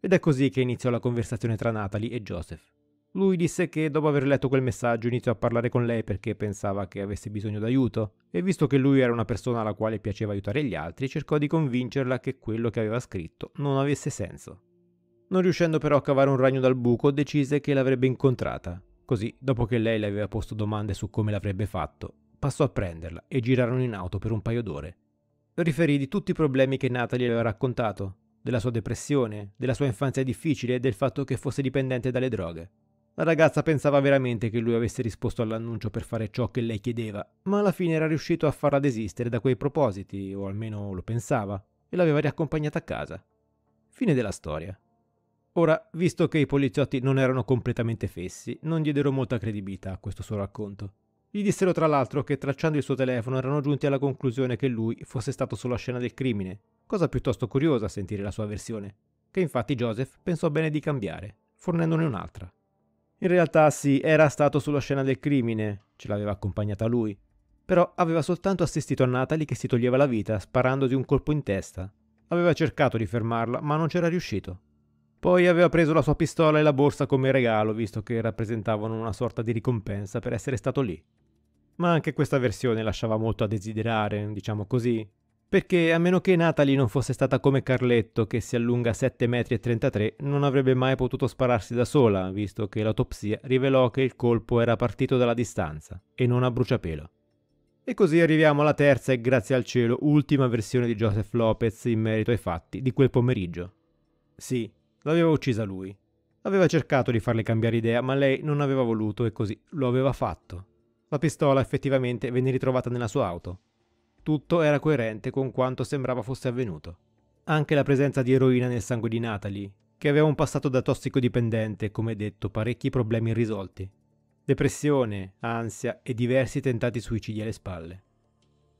Ed è così che iniziò la conversazione tra Natalie e Joseph. Lui disse che dopo aver letto quel messaggio iniziò a parlare con lei perché pensava che avesse bisogno d'aiuto e visto che lui era una persona alla quale piaceva aiutare gli altri, cercò di convincerla che quello che aveva scritto non avesse senso. Non riuscendo però a cavare un ragno dal buco, decise che l'avrebbe incontrata. Così, dopo che lei le aveva posto domande su come l'avrebbe fatto, passò a prenderla e girarono in auto per un paio d'ore. Riferì di tutti i problemi che Natalie aveva raccontato, della sua depressione, della sua infanzia difficile e del fatto che fosse dipendente dalle droghe. La ragazza pensava veramente che lui avesse risposto all'annuncio per fare ciò che lei chiedeva, ma alla fine era riuscito a farla desistere da quei propositi, o almeno lo pensava, e l'aveva riaccompagnata a casa. Fine della storia. Ora, visto che i poliziotti non erano completamente fessi, non diedero molta credibilità a questo suo racconto. Gli dissero tra l'altro che tracciando il suo telefono erano giunti alla conclusione che lui fosse stato sulla scena del crimine, cosa piuttosto curiosa a sentire la sua versione, che infatti Joseph pensò bene di cambiare, fornendone un'altra. In realtà sì, era stato sulla scena del crimine, ce l'aveva accompagnata lui, però aveva soltanto assistito a Natalie che si toglieva la vita sparandosi un colpo in testa. Aveva cercato di fermarla, ma non c'era riuscito. Poi aveva preso la sua pistola e la borsa come regalo, visto che rappresentavano una sorta di ricompensa per essere stato lì. Ma anche questa versione lasciava molto a desiderare, diciamo così, perché a meno che Natalie non fosse stata come Carletto, che si allunga 7,33 m, non avrebbe mai potuto spararsi da sola, visto che l'autopsia rivelò che il colpo era partito dalla distanza e non a bruciapelo. E così arriviamo alla terza e grazie al cielo ultima versione di Joseph Lopez in merito ai fatti di quel pomeriggio. Sì, l'aveva uccisa lui. Aveva cercato di farle cambiare idea, ma lei non aveva voluto e così lo aveva fatto. La pistola effettivamente venne ritrovata nella sua auto, tutto era coerente con quanto sembrava fosse avvenuto. Anche la presenza di eroina nel sangue di Natalie, che aveva un passato da tossicodipendente e come detto parecchi problemi irrisolti. Depressione, ansia e diversi tentati suicidi alle spalle.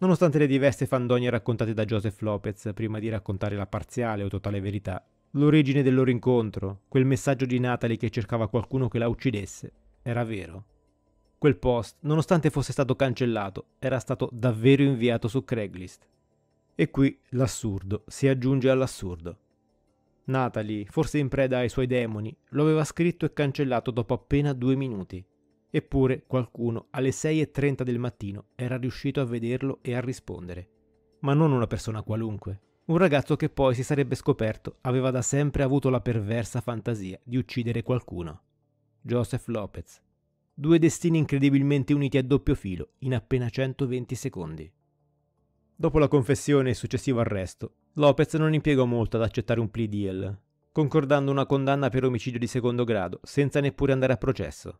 Nonostante le diverse fandonie raccontate da Joseph Lopez prima di raccontare la parziale o totale verità, l'origine del loro incontro, quel messaggio di Natalie che cercava qualcuno che la uccidesse, era vero. Quel post, nonostante fosse stato cancellato, era stato davvero inviato su Craigslist. E qui l'assurdo si aggiunge all'assurdo. Natalie, forse in preda ai suoi demoni, lo aveva scritto e cancellato dopo appena due minuti. Eppure qualcuno alle 6.30 del mattino era riuscito a vederlo e a rispondere. Ma non una persona qualunque. Un ragazzo che poi si sarebbe scoperto aveva da sempre avuto la perversa fantasia di uccidere qualcuno. Joseph Lopez, Due destini incredibilmente uniti a doppio filo in appena 120 secondi. Dopo la confessione e il successivo arresto, Lopez non impiegò molto ad accettare un plea deal, concordando una condanna per omicidio di secondo grado senza neppure andare a processo.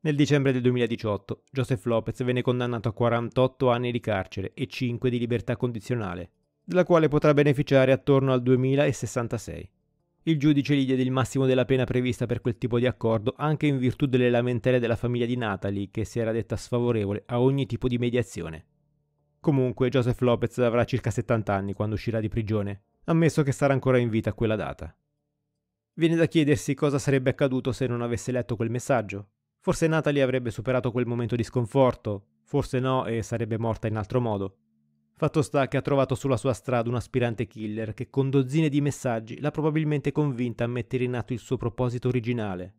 Nel dicembre del 2018, Joseph Lopez venne condannato a 48 anni di carcere e 5 di libertà condizionale, della quale potrà beneficiare attorno al 2066. Il giudice gli diede il massimo della pena prevista per quel tipo di accordo, anche in virtù delle lamentele della famiglia di Natalie, che si era detta sfavorevole a ogni tipo di mediazione. Comunque, Joseph Lopez avrà circa 70 anni quando uscirà di prigione, ammesso che sarà ancora in vita a quella data. Viene da chiedersi cosa sarebbe accaduto se non avesse letto quel messaggio. Forse Natalie avrebbe superato quel momento di sconforto, forse no e sarebbe morta in altro modo. Fatto sta che ha trovato sulla sua strada un aspirante killer che con dozzine di messaggi l'ha probabilmente convinta a mettere in atto il suo proposito originale,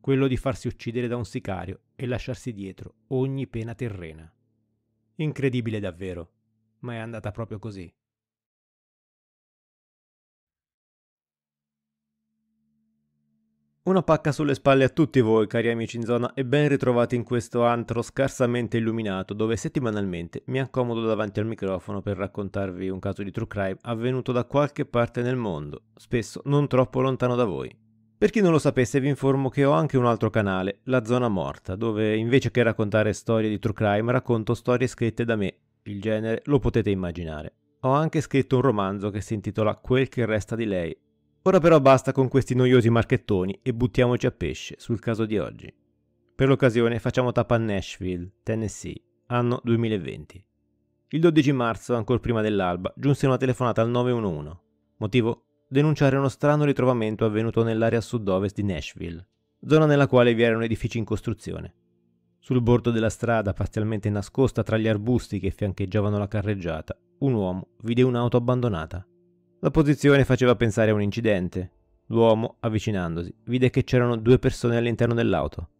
quello di farsi uccidere da un sicario e lasciarsi dietro ogni pena terrena. Incredibile davvero, ma è andata proprio così. Una pacca sulle spalle a tutti voi, cari amici in zona, e ben ritrovati in questo antro scarsamente illuminato, dove settimanalmente mi accomodo davanti al microfono per raccontarvi un caso di true crime avvenuto da qualche parte nel mondo, spesso non troppo lontano da voi. Per chi non lo sapesse vi informo che ho anche un altro canale, La Zona Morta, dove invece che raccontare storie di true crime racconto storie scritte da me, il genere lo potete immaginare. Ho anche scritto un romanzo che si intitola Quel che resta di lei Ora però basta con questi noiosi marchettoni e buttiamoci a pesce sul caso di oggi. Per l'occasione facciamo tappa a Nashville, Tennessee, anno 2020. Il 12 marzo, ancora prima dell'alba, giunse una telefonata al 911. Motivo? Denunciare uno strano ritrovamento avvenuto nell'area sud-ovest di Nashville, zona nella quale vi erano edifici in costruzione. Sul bordo della strada, parzialmente nascosta tra gli arbusti che fiancheggiavano la carreggiata, un uomo vide un'auto abbandonata. La posizione faceva pensare a un incidente. L'uomo, avvicinandosi, vide che c'erano due persone all'interno dell'auto.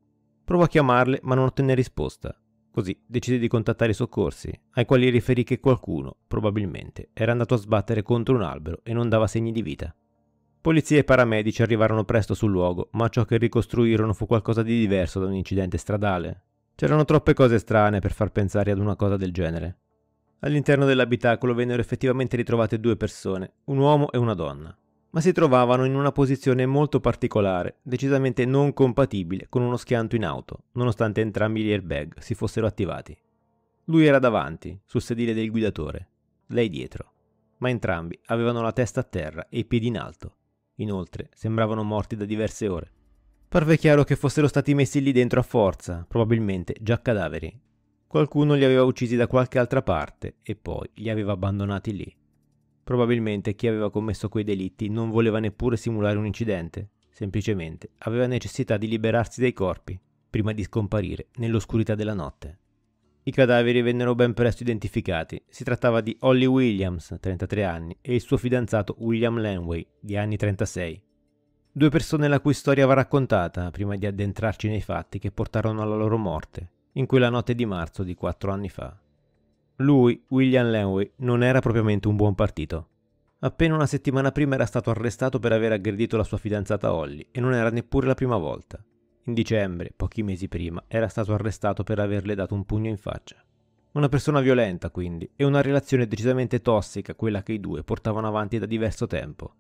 Provò a chiamarle, ma non ottenne risposta. Così decise di contattare i soccorsi, ai quali riferì che qualcuno, probabilmente, era andato a sbattere contro un albero e non dava segni di vita. Polizia e paramedici arrivarono presto sul luogo, ma ciò che ricostruirono fu qualcosa di diverso da un incidente stradale. C'erano troppe cose strane per far pensare ad una cosa del genere. All'interno dell'abitacolo vennero effettivamente ritrovate due persone, un uomo e una donna, ma si trovavano in una posizione molto particolare, decisamente non compatibile con uno schianto in auto, nonostante entrambi gli airbag si fossero attivati. Lui era davanti, sul sedile del guidatore, lei dietro, ma entrambi avevano la testa a terra e i piedi in alto. Inoltre sembravano morti da diverse ore. Parve chiaro che fossero stati messi lì dentro a forza, probabilmente già cadaveri, Qualcuno li aveva uccisi da qualche altra parte e poi li aveva abbandonati lì. Probabilmente chi aveva commesso quei delitti non voleva neppure simulare un incidente, semplicemente aveva necessità di liberarsi dei corpi prima di scomparire nell'oscurità della notte. I cadaveri vennero ben presto identificati. Si trattava di Holly Williams, 33 anni, e il suo fidanzato William Lanway, di anni 36. Due persone la cui storia va raccontata prima di addentrarci nei fatti che portarono alla loro morte in quella notte di marzo di quattro anni fa. Lui, William Lenway, non era propriamente un buon partito. Appena una settimana prima era stato arrestato per aver aggredito la sua fidanzata Holly e non era neppure la prima volta. In dicembre, pochi mesi prima, era stato arrestato per averle dato un pugno in faccia. Una persona violenta, quindi, e una relazione decisamente tossica quella che i due portavano avanti da diverso tempo.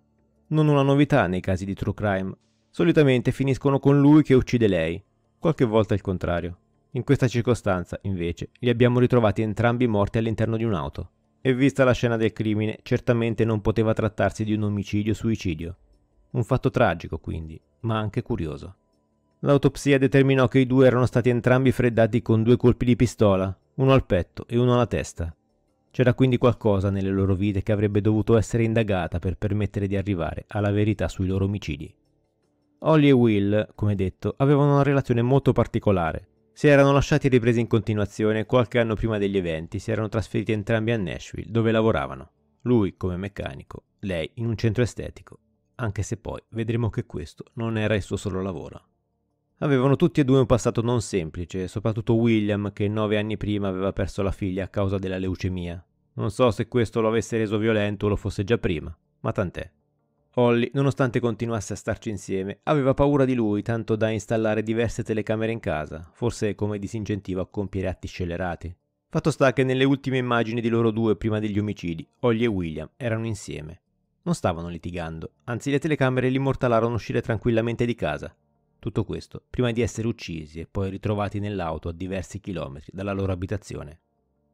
Non una novità nei casi di true crime. Solitamente finiscono con lui che uccide lei, qualche volta il contrario. In questa circostanza, invece, li abbiamo ritrovati entrambi morti all'interno di un'auto. E vista la scena del crimine, certamente non poteva trattarsi di un omicidio-suicidio. Un fatto tragico, quindi, ma anche curioso. L'autopsia determinò che i due erano stati entrambi freddati con due colpi di pistola, uno al petto e uno alla testa. C'era quindi qualcosa nelle loro vite che avrebbe dovuto essere indagata per permettere di arrivare alla verità sui loro omicidi. Holly e Will, come detto, avevano una relazione molto particolare, si erano lasciati ripresi in continuazione qualche anno prima degli eventi, si erano trasferiti entrambi a Nashville, dove lavoravano, lui come meccanico, lei in un centro estetico, anche se poi vedremo che questo non era il suo solo lavoro. Avevano tutti e due un passato non semplice, soprattutto William che nove anni prima aveva perso la figlia a causa della leucemia. Non so se questo lo avesse reso violento o lo fosse già prima, ma tant'è. Holly, nonostante continuasse a starci insieme, aveva paura di lui tanto da installare diverse telecamere in casa, forse come disincentivo a compiere atti scellerati. Fatto sta che nelle ultime immagini di loro due prima degli omicidi, Holly e William erano insieme. Non stavano litigando, anzi le telecamere li immortalarono uscire tranquillamente di casa. Tutto questo prima di essere uccisi e poi ritrovati nell'auto a diversi chilometri dalla loro abitazione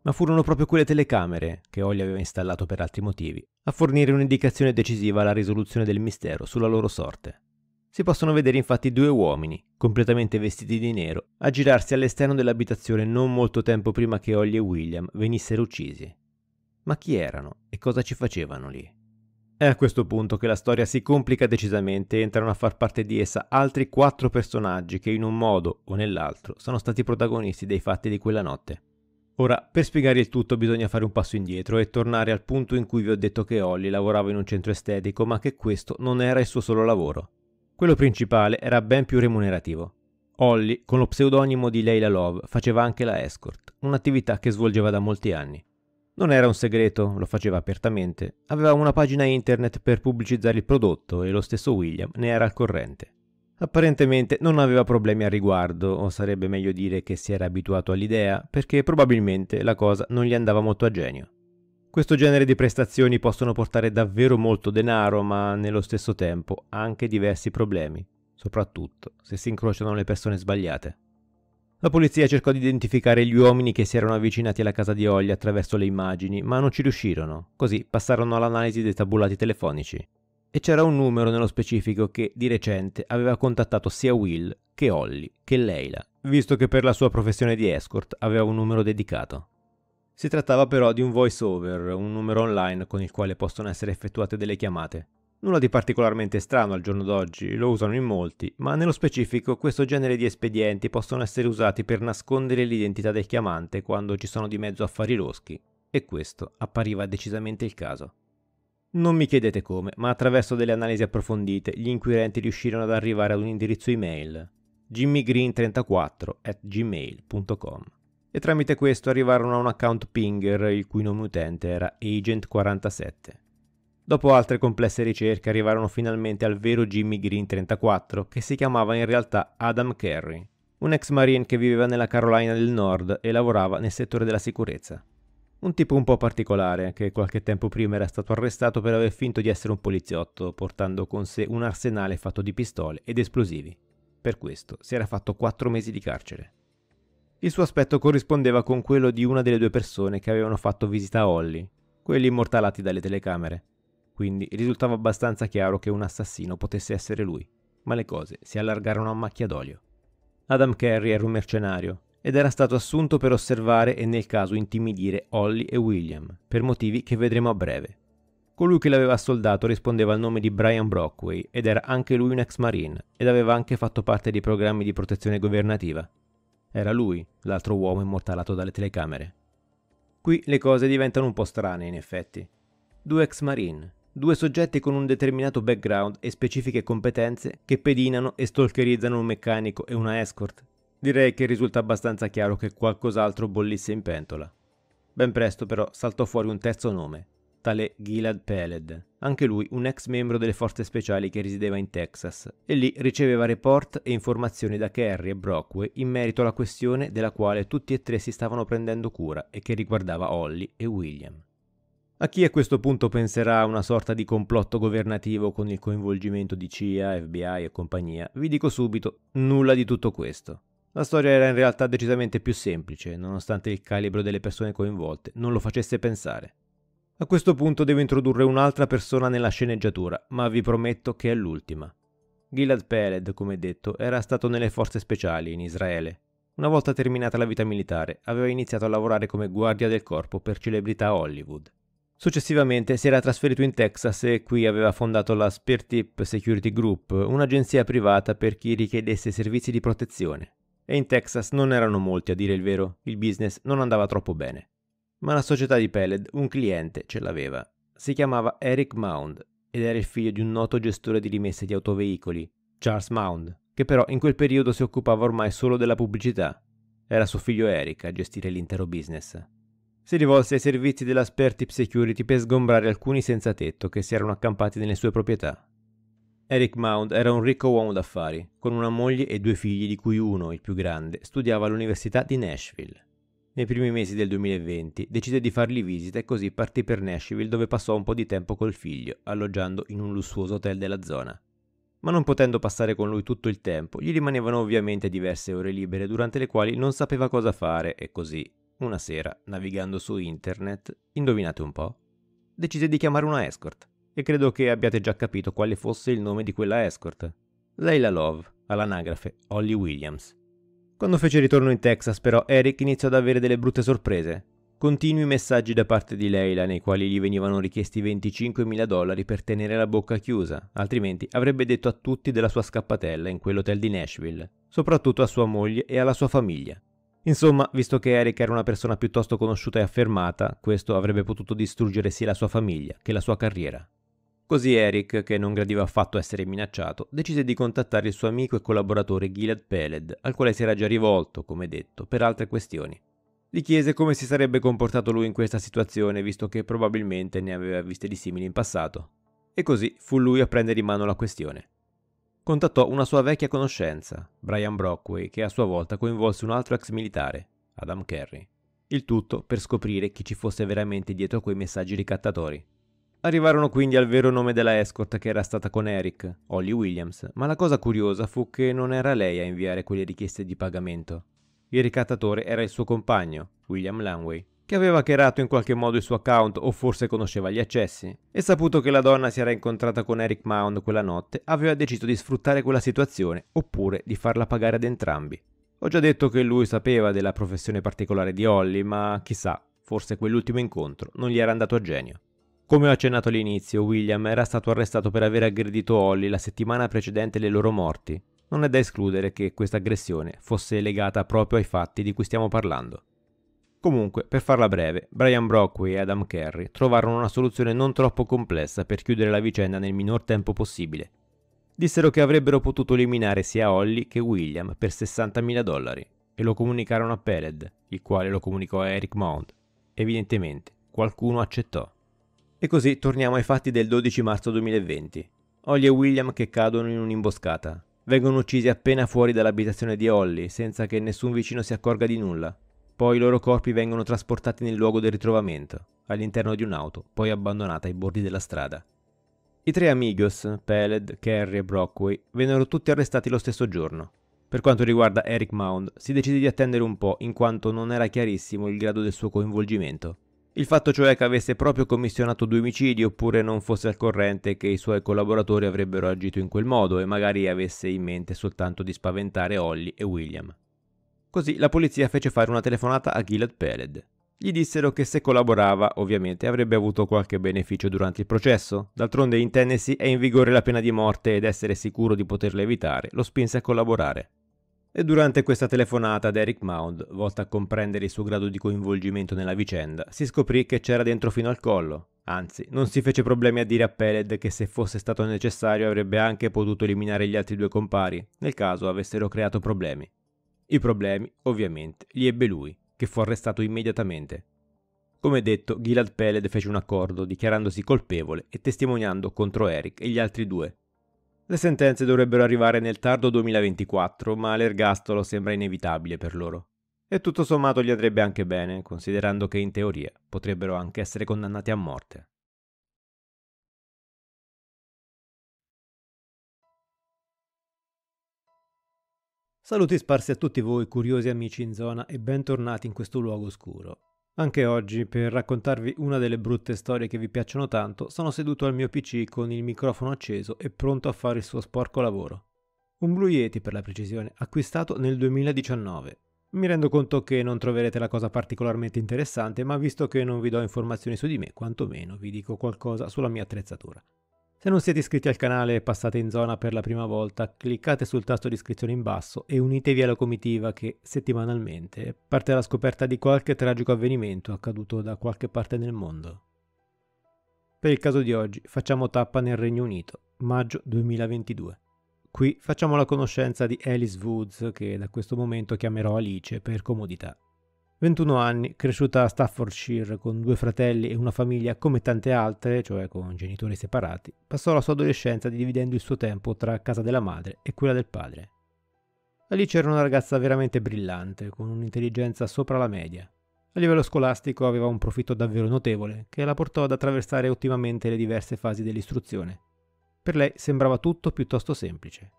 ma furono proprio quelle telecamere, che Olli aveva installato per altri motivi, a fornire un'indicazione decisiva alla risoluzione del mistero sulla loro sorte. Si possono vedere infatti due uomini, completamente vestiti di nero, aggirarsi all'esterno dell'abitazione non molto tempo prima che Olli e William venissero uccisi. Ma chi erano e cosa ci facevano lì? È a questo punto che la storia si complica decisamente e entrano a far parte di essa altri quattro personaggi che in un modo o nell'altro sono stati protagonisti dei fatti di quella notte. Ora, per spiegare il tutto bisogna fare un passo indietro e tornare al punto in cui vi ho detto che Holly lavorava in un centro estetico, ma che questo non era il suo solo lavoro. Quello principale era ben più remunerativo. Holly, con lo pseudonimo di Leila Love, faceva anche la escort, un'attività che svolgeva da molti anni. Non era un segreto, lo faceva apertamente, aveva una pagina internet per pubblicizzare il prodotto e lo stesso William ne era al corrente. Apparentemente non aveva problemi al riguardo, o sarebbe meglio dire che si era abituato all'idea, perché probabilmente la cosa non gli andava molto a genio. Questo genere di prestazioni possono portare davvero molto denaro, ma nello stesso tempo anche diversi problemi, soprattutto se si incrociano le persone sbagliate. La polizia cercò di identificare gli uomini che si erano avvicinati alla casa di Olli attraverso le immagini, ma non ci riuscirono, così passarono all'analisi dei tabulati telefonici e c'era un numero nello specifico che di recente aveva contattato sia Will che Holly che Leila, visto che per la sua professione di escort aveva un numero dedicato. Si trattava però di un voice over, un numero online con il quale possono essere effettuate delle chiamate. Nulla di particolarmente strano al giorno d'oggi, lo usano in molti, ma nello specifico questo genere di espedienti possono essere usati per nascondere l'identità del chiamante quando ci sono di mezzo affari loschi, e questo appariva decisamente il caso. Non mi chiedete come, ma attraverso delle analisi approfondite gli inquirenti riuscirono ad arrivare ad un indirizzo email jimmygreen34 at gmail.com e tramite questo arrivarono a un account Pinger il cui nome utente era Agent47. Dopo altre complesse ricerche arrivarono finalmente al vero Jimmy Green34 che si chiamava in realtà Adam Carey, un ex marine che viveva nella Carolina del Nord e lavorava nel settore della sicurezza. Un tipo un po' particolare, che qualche tempo prima era stato arrestato per aver finto di essere un poliziotto, portando con sé un arsenale fatto di pistole ed esplosivi. Per questo si era fatto quattro mesi di carcere. Il suo aspetto corrispondeva con quello di una delle due persone che avevano fatto visita a Holly, quelli immortalati dalle telecamere. Quindi risultava abbastanza chiaro che un assassino potesse essere lui, ma le cose si allargarono a macchia d'olio. Adam Carey era un mercenario, ed era stato assunto per osservare e nel caso intimidire Holly e William, per motivi che vedremo a breve. Colui che l'aveva assoldato rispondeva al nome di Brian Brockway ed era anche lui un ex marine ed aveva anche fatto parte dei programmi di protezione governativa. Era lui, l'altro uomo immortalato dalle telecamere. Qui le cose diventano un po' strane in effetti. Due ex marine, due soggetti con un determinato background e specifiche competenze che pedinano e stalkerizzano un meccanico e una escort Direi che risulta abbastanza chiaro che qualcos'altro bollisse in pentola. Ben presto però saltò fuori un terzo nome, tale Gilad Peled, anche lui un ex membro delle forze speciali che risiedeva in Texas, e lì riceveva report e informazioni da Kerry e Brockway in merito alla questione della quale tutti e tre si stavano prendendo cura e che riguardava Holly e William. A chi a questo punto penserà a una sorta di complotto governativo con il coinvolgimento di CIA, FBI e compagnia, vi dico subito nulla di tutto questo. La storia era in realtà decisamente più semplice, nonostante il calibro delle persone coinvolte non lo facesse pensare. A questo punto devo introdurre un'altra persona nella sceneggiatura, ma vi prometto che è l'ultima. Gilad Peled, come detto, era stato nelle forze speciali in Israele. Una volta terminata la vita militare, aveva iniziato a lavorare come guardia del corpo per celebrità Hollywood. Successivamente si era trasferito in Texas e qui aveva fondato la Spear Tip Security Group, un'agenzia privata per chi richiedesse servizi di protezione. E in Texas non erano molti a dire il vero, il business non andava troppo bene. Ma la società di Peled un cliente ce l'aveva. Si chiamava Eric Mound ed era il figlio di un noto gestore di rimesse di autoveicoli, Charles Mound, che però in quel periodo si occupava ormai solo della pubblicità. Era suo figlio Eric a gestire l'intero business. Si rivolse ai servizi della Spertip Security per sgombrare alcuni senza tetto che si erano accampati nelle sue proprietà Eric Mound era un ricco uomo d'affari, con una moglie e due figli di cui uno, il più grande, studiava all'Università di Nashville. Nei primi mesi del 2020 decise di fargli visita e così partì per Nashville dove passò un po' di tempo col figlio, alloggiando in un lussuoso hotel della zona. Ma non potendo passare con lui tutto il tempo, gli rimanevano ovviamente diverse ore libere durante le quali non sapeva cosa fare e così, una sera, navigando su internet, indovinate un po', decise di chiamare una escort e credo che abbiate già capito quale fosse il nome di quella escort. Leila Love, all'anagrafe Holly Williams. Quando fece ritorno in Texas però Eric iniziò ad avere delle brutte sorprese. Continui messaggi da parte di Leila nei quali gli venivano richiesti 25.000 dollari per tenere la bocca chiusa, altrimenti avrebbe detto a tutti della sua scappatella in quell'hotel di Nashville, soprattutto a sua moglie e alla sua famiglia. Insomma, visto che Eric era una persona piuttosto conosciuta e affermata, questo avrebbe potuto distruggere sia la sua famiglia che la sua carriera. Così Eric, che non gradiva affatto essere minacciato, decise di contattare il suo amico e collaboratore Gilad Peled, al quale si era già rivolto, come detto, per altre questioni. Gli chiese come si sarebbe comportato lui in questa situazione, visto che probabilmente ne aveva viste di simili in passato. E così fu lui a prendere in mano la questione. Contattò una sua vecchia conoscenza, Brian Brockway, che a sua volta coinvolse un altro ex militare, Adam Kerry. Il tutto per scoprire chi ci fosse veramente dietro a quei messaggi ricattatori. Arrivarono quindi al vero nome della escort che era stata con Eric, Holly Williams, ma la cosa curiosa fu che non era lei a inviare quelle richieste di pagamento. Il ricattatore era il suo compagno, William Langway, che aveva creato in qualche modo il suo account o forse conosceva gli accessi. E saputo che la donna si era incontrata con Eric Mound quella notte, aveva deciso di sfruttare quella situazione oppure di farla pagare ad entrambi. Ho già detto che lui sapeva della professione particolare di Holly, ma chissà, forse quell'ultimo incontro non gli era andato a genio. Come ho accennato all'inizio, William era stato arrestato per aver aggredito Holly la settimana precedente le loro morti. Non è da escludere che questa aggressione fosse legata proprio ai fatti di cui stiamo parlando. Comunque, per farla breve, Brian Brockway e Adam Carey trovarono una soluzione non troppo complessa per chiudere la vicenda nel minor tempo possibile. Dissero che avrebbero potuto eliminare sia Holly che William per 60.000 dollari e lo comunicarono a Pered, il quale lo comunicò a Eric Mount. Evidentemente, qualcuno accettò. E così torniamo ai fatti del 12 marzo 2020. Holly e William che cadono in un'imboscata. Vengono uccisi appena fuori dall'abitazione di Holly, senza che nessun vicino si accorga di nulla. Poi i loro corpi vengono trasportati nel luogo del ritrovamento, all'interno di un'auto, poi abbandonata ai bordi della strada. I tre amigos, Peled, Kerry e Brockway, vennero tutti arrestati lo stesso giorno. Per quanto riguarda Eric Mound, si decide di attendere un po' in quanto non era chiarissimo il grado del suo coinvolgimento. Il fatto cioè che avesse proprio commissionato due omicidi oppure non fosse al corrente che i suoi collaboratori avrebbero agito in quel modo e magari avesse in mente soltanto di spaventare Holly e William. Così la polizia fece fare una telefonata a Gilad Peled. Gli dissero che se collaborava, ovviamente, avrebbe avuto qualche beneficio durante il processo. D'altronde in Tennessee è in vigore la pena di morte ed essere sicuro di poterla evitare lo spinse a collaborare. E durante questa telefonata ad Eric Mound, volta a comprendere il suo grado di coinvolgimento nella vicenda, si scoprì che c'era dentro fino al collo. Anzi, non si fece problemi a dire a Peled che se fosse stato necessario avrebbe anche potuto eliminare gli altri due compari, nel caso avessero creato problemi. I problemi, ovviamente, li ebbe lui, che fu arrestato immediatamente. Come detto, Gilad Peled fece un accordo dichiarandosi colpevole e testimoniando contro Eric e gli altri due, le sentenze dovrebbero arrivare nel tardo 2024, ma l'ergastolo sembra inevitabile per loro. E tutto sommato gli andrebbe anche bene, considerando che in teoria potrebbero anche essere condannati a morte. Saluti sparsi a tutti voi curiosi amici in zona e bentornati in questo luogo oscuro. Anche oggi, per raccontarvi una delle brutte storie che vi piacciono tanto, sono seduto al mio PC con il microfono acceso e pronto a fare il suo sporco lavoro. Un Blue Yeti per la precisione, acquistato nel 2019. Mi rendo conto che non troverete la cosa particolarmente interessante, ma visto che non vi do informazioni su di me, quantomeno vi dico qualcosa sulla mia attrezzatura. Se non siete iscritti al canale e passate in zona per la prima volta, cliccate sul tasto di iscrizione in basso e unitevi alla comitiva che settimanalmente parte alla scoperta di qualche tragico avvenimento accaduto da qualche parte nel mondo. Per il caso di oggi facciamo tappa nel Regno Unito, maggio 2022. Qui facciamo la conoscenza di Alice Woods, che da questo momento chiamerò Alice per comodità. 21 anni, cresciuta a Staffordshire con due fratelli e una famiglia come tante altre, cioè con genitori separati, passò la sua adolescenza dividendo il suo tempo tra casa della madre e quella del padre. Alice era una ragazza veramente brillante, con un'intelligenza sopra la media. A livello scolastico aveva un profitto davvero notevole, che la portò ad attraversare ottimamente le diverse fasi dell'istruzione. Per lei sembrava tutto piuttosto semplice.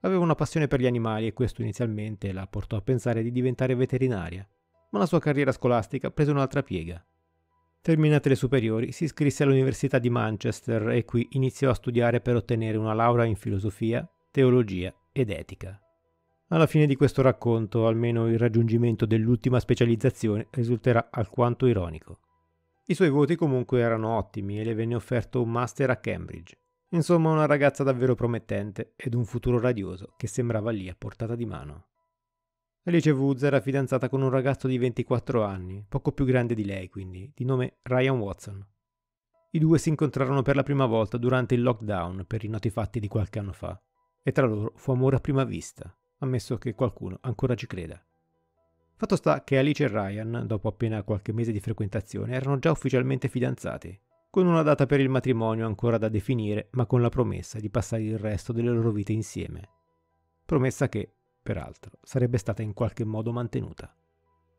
Aveva una passione per gli animali e questo inizialmente la portò a pensare di diventare veterinaria, ma la sua carriera scolastica prese un'altra piega. Terminate le superiori, si iscrisse all'Università di Manchester e qui iniziò a studiare per ottenere una laurea in filosofia, teologia ed etica. Alla fine di questo racconto, almeno il raggiungimento dell'ultima specializzazione risulterà alquanto ironico. I suoi voti comunque erano ottimi e le venne offerto un master a Cambridge. Insomma, una ragazza davvero promettente ed un futuro radioso che sembrava lì a portata di mano. Alice Woods era fidanzata con un ragazzo di 24 anni, poco più grande di lei quindi, di nome Ryan Watson. I due si incontrarono per la prima volta durante il lockdown per i noti fatti di qualche anno fa, e tra loro fu amore a prima vista, ammesso che qualcuno ancora ci creda. Fatto sta che Alice e Ryan, dopo appena qualche mese di frequentazione, erano già ufficialmente fidanzati, con una data per il matrimonio ancora da definire, ma con la promessa di passare il resto delle loro vite insieme. Promessa che, peraltro, sarebbe stata in qualche modo mantenuta.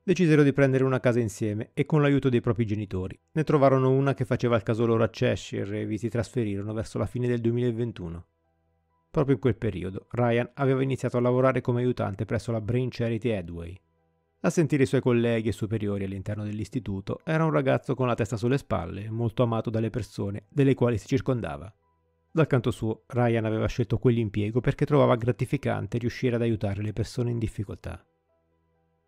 Decisero di prendere una casa insieme e con l'aiuto dei propri genitori ne trovarono una che faceva il caso loro a Cheshire e vi si trasferirono verso la fine del 2021. Proprio in quel periodo Ryan aveva iniziato a lavorare come aiutante presso la Brain Charity Headway. A sentire i suoi colleghi e superiori all'interno dell'istituto era un ragazzo con la testa sulle spalle, molto amato dalle persone delle quali si circondava. Dal canto suo, Ryan aveva scelto quell'impiego perché trovava gratificante riuscire ad aiutare le persone in difficoltà.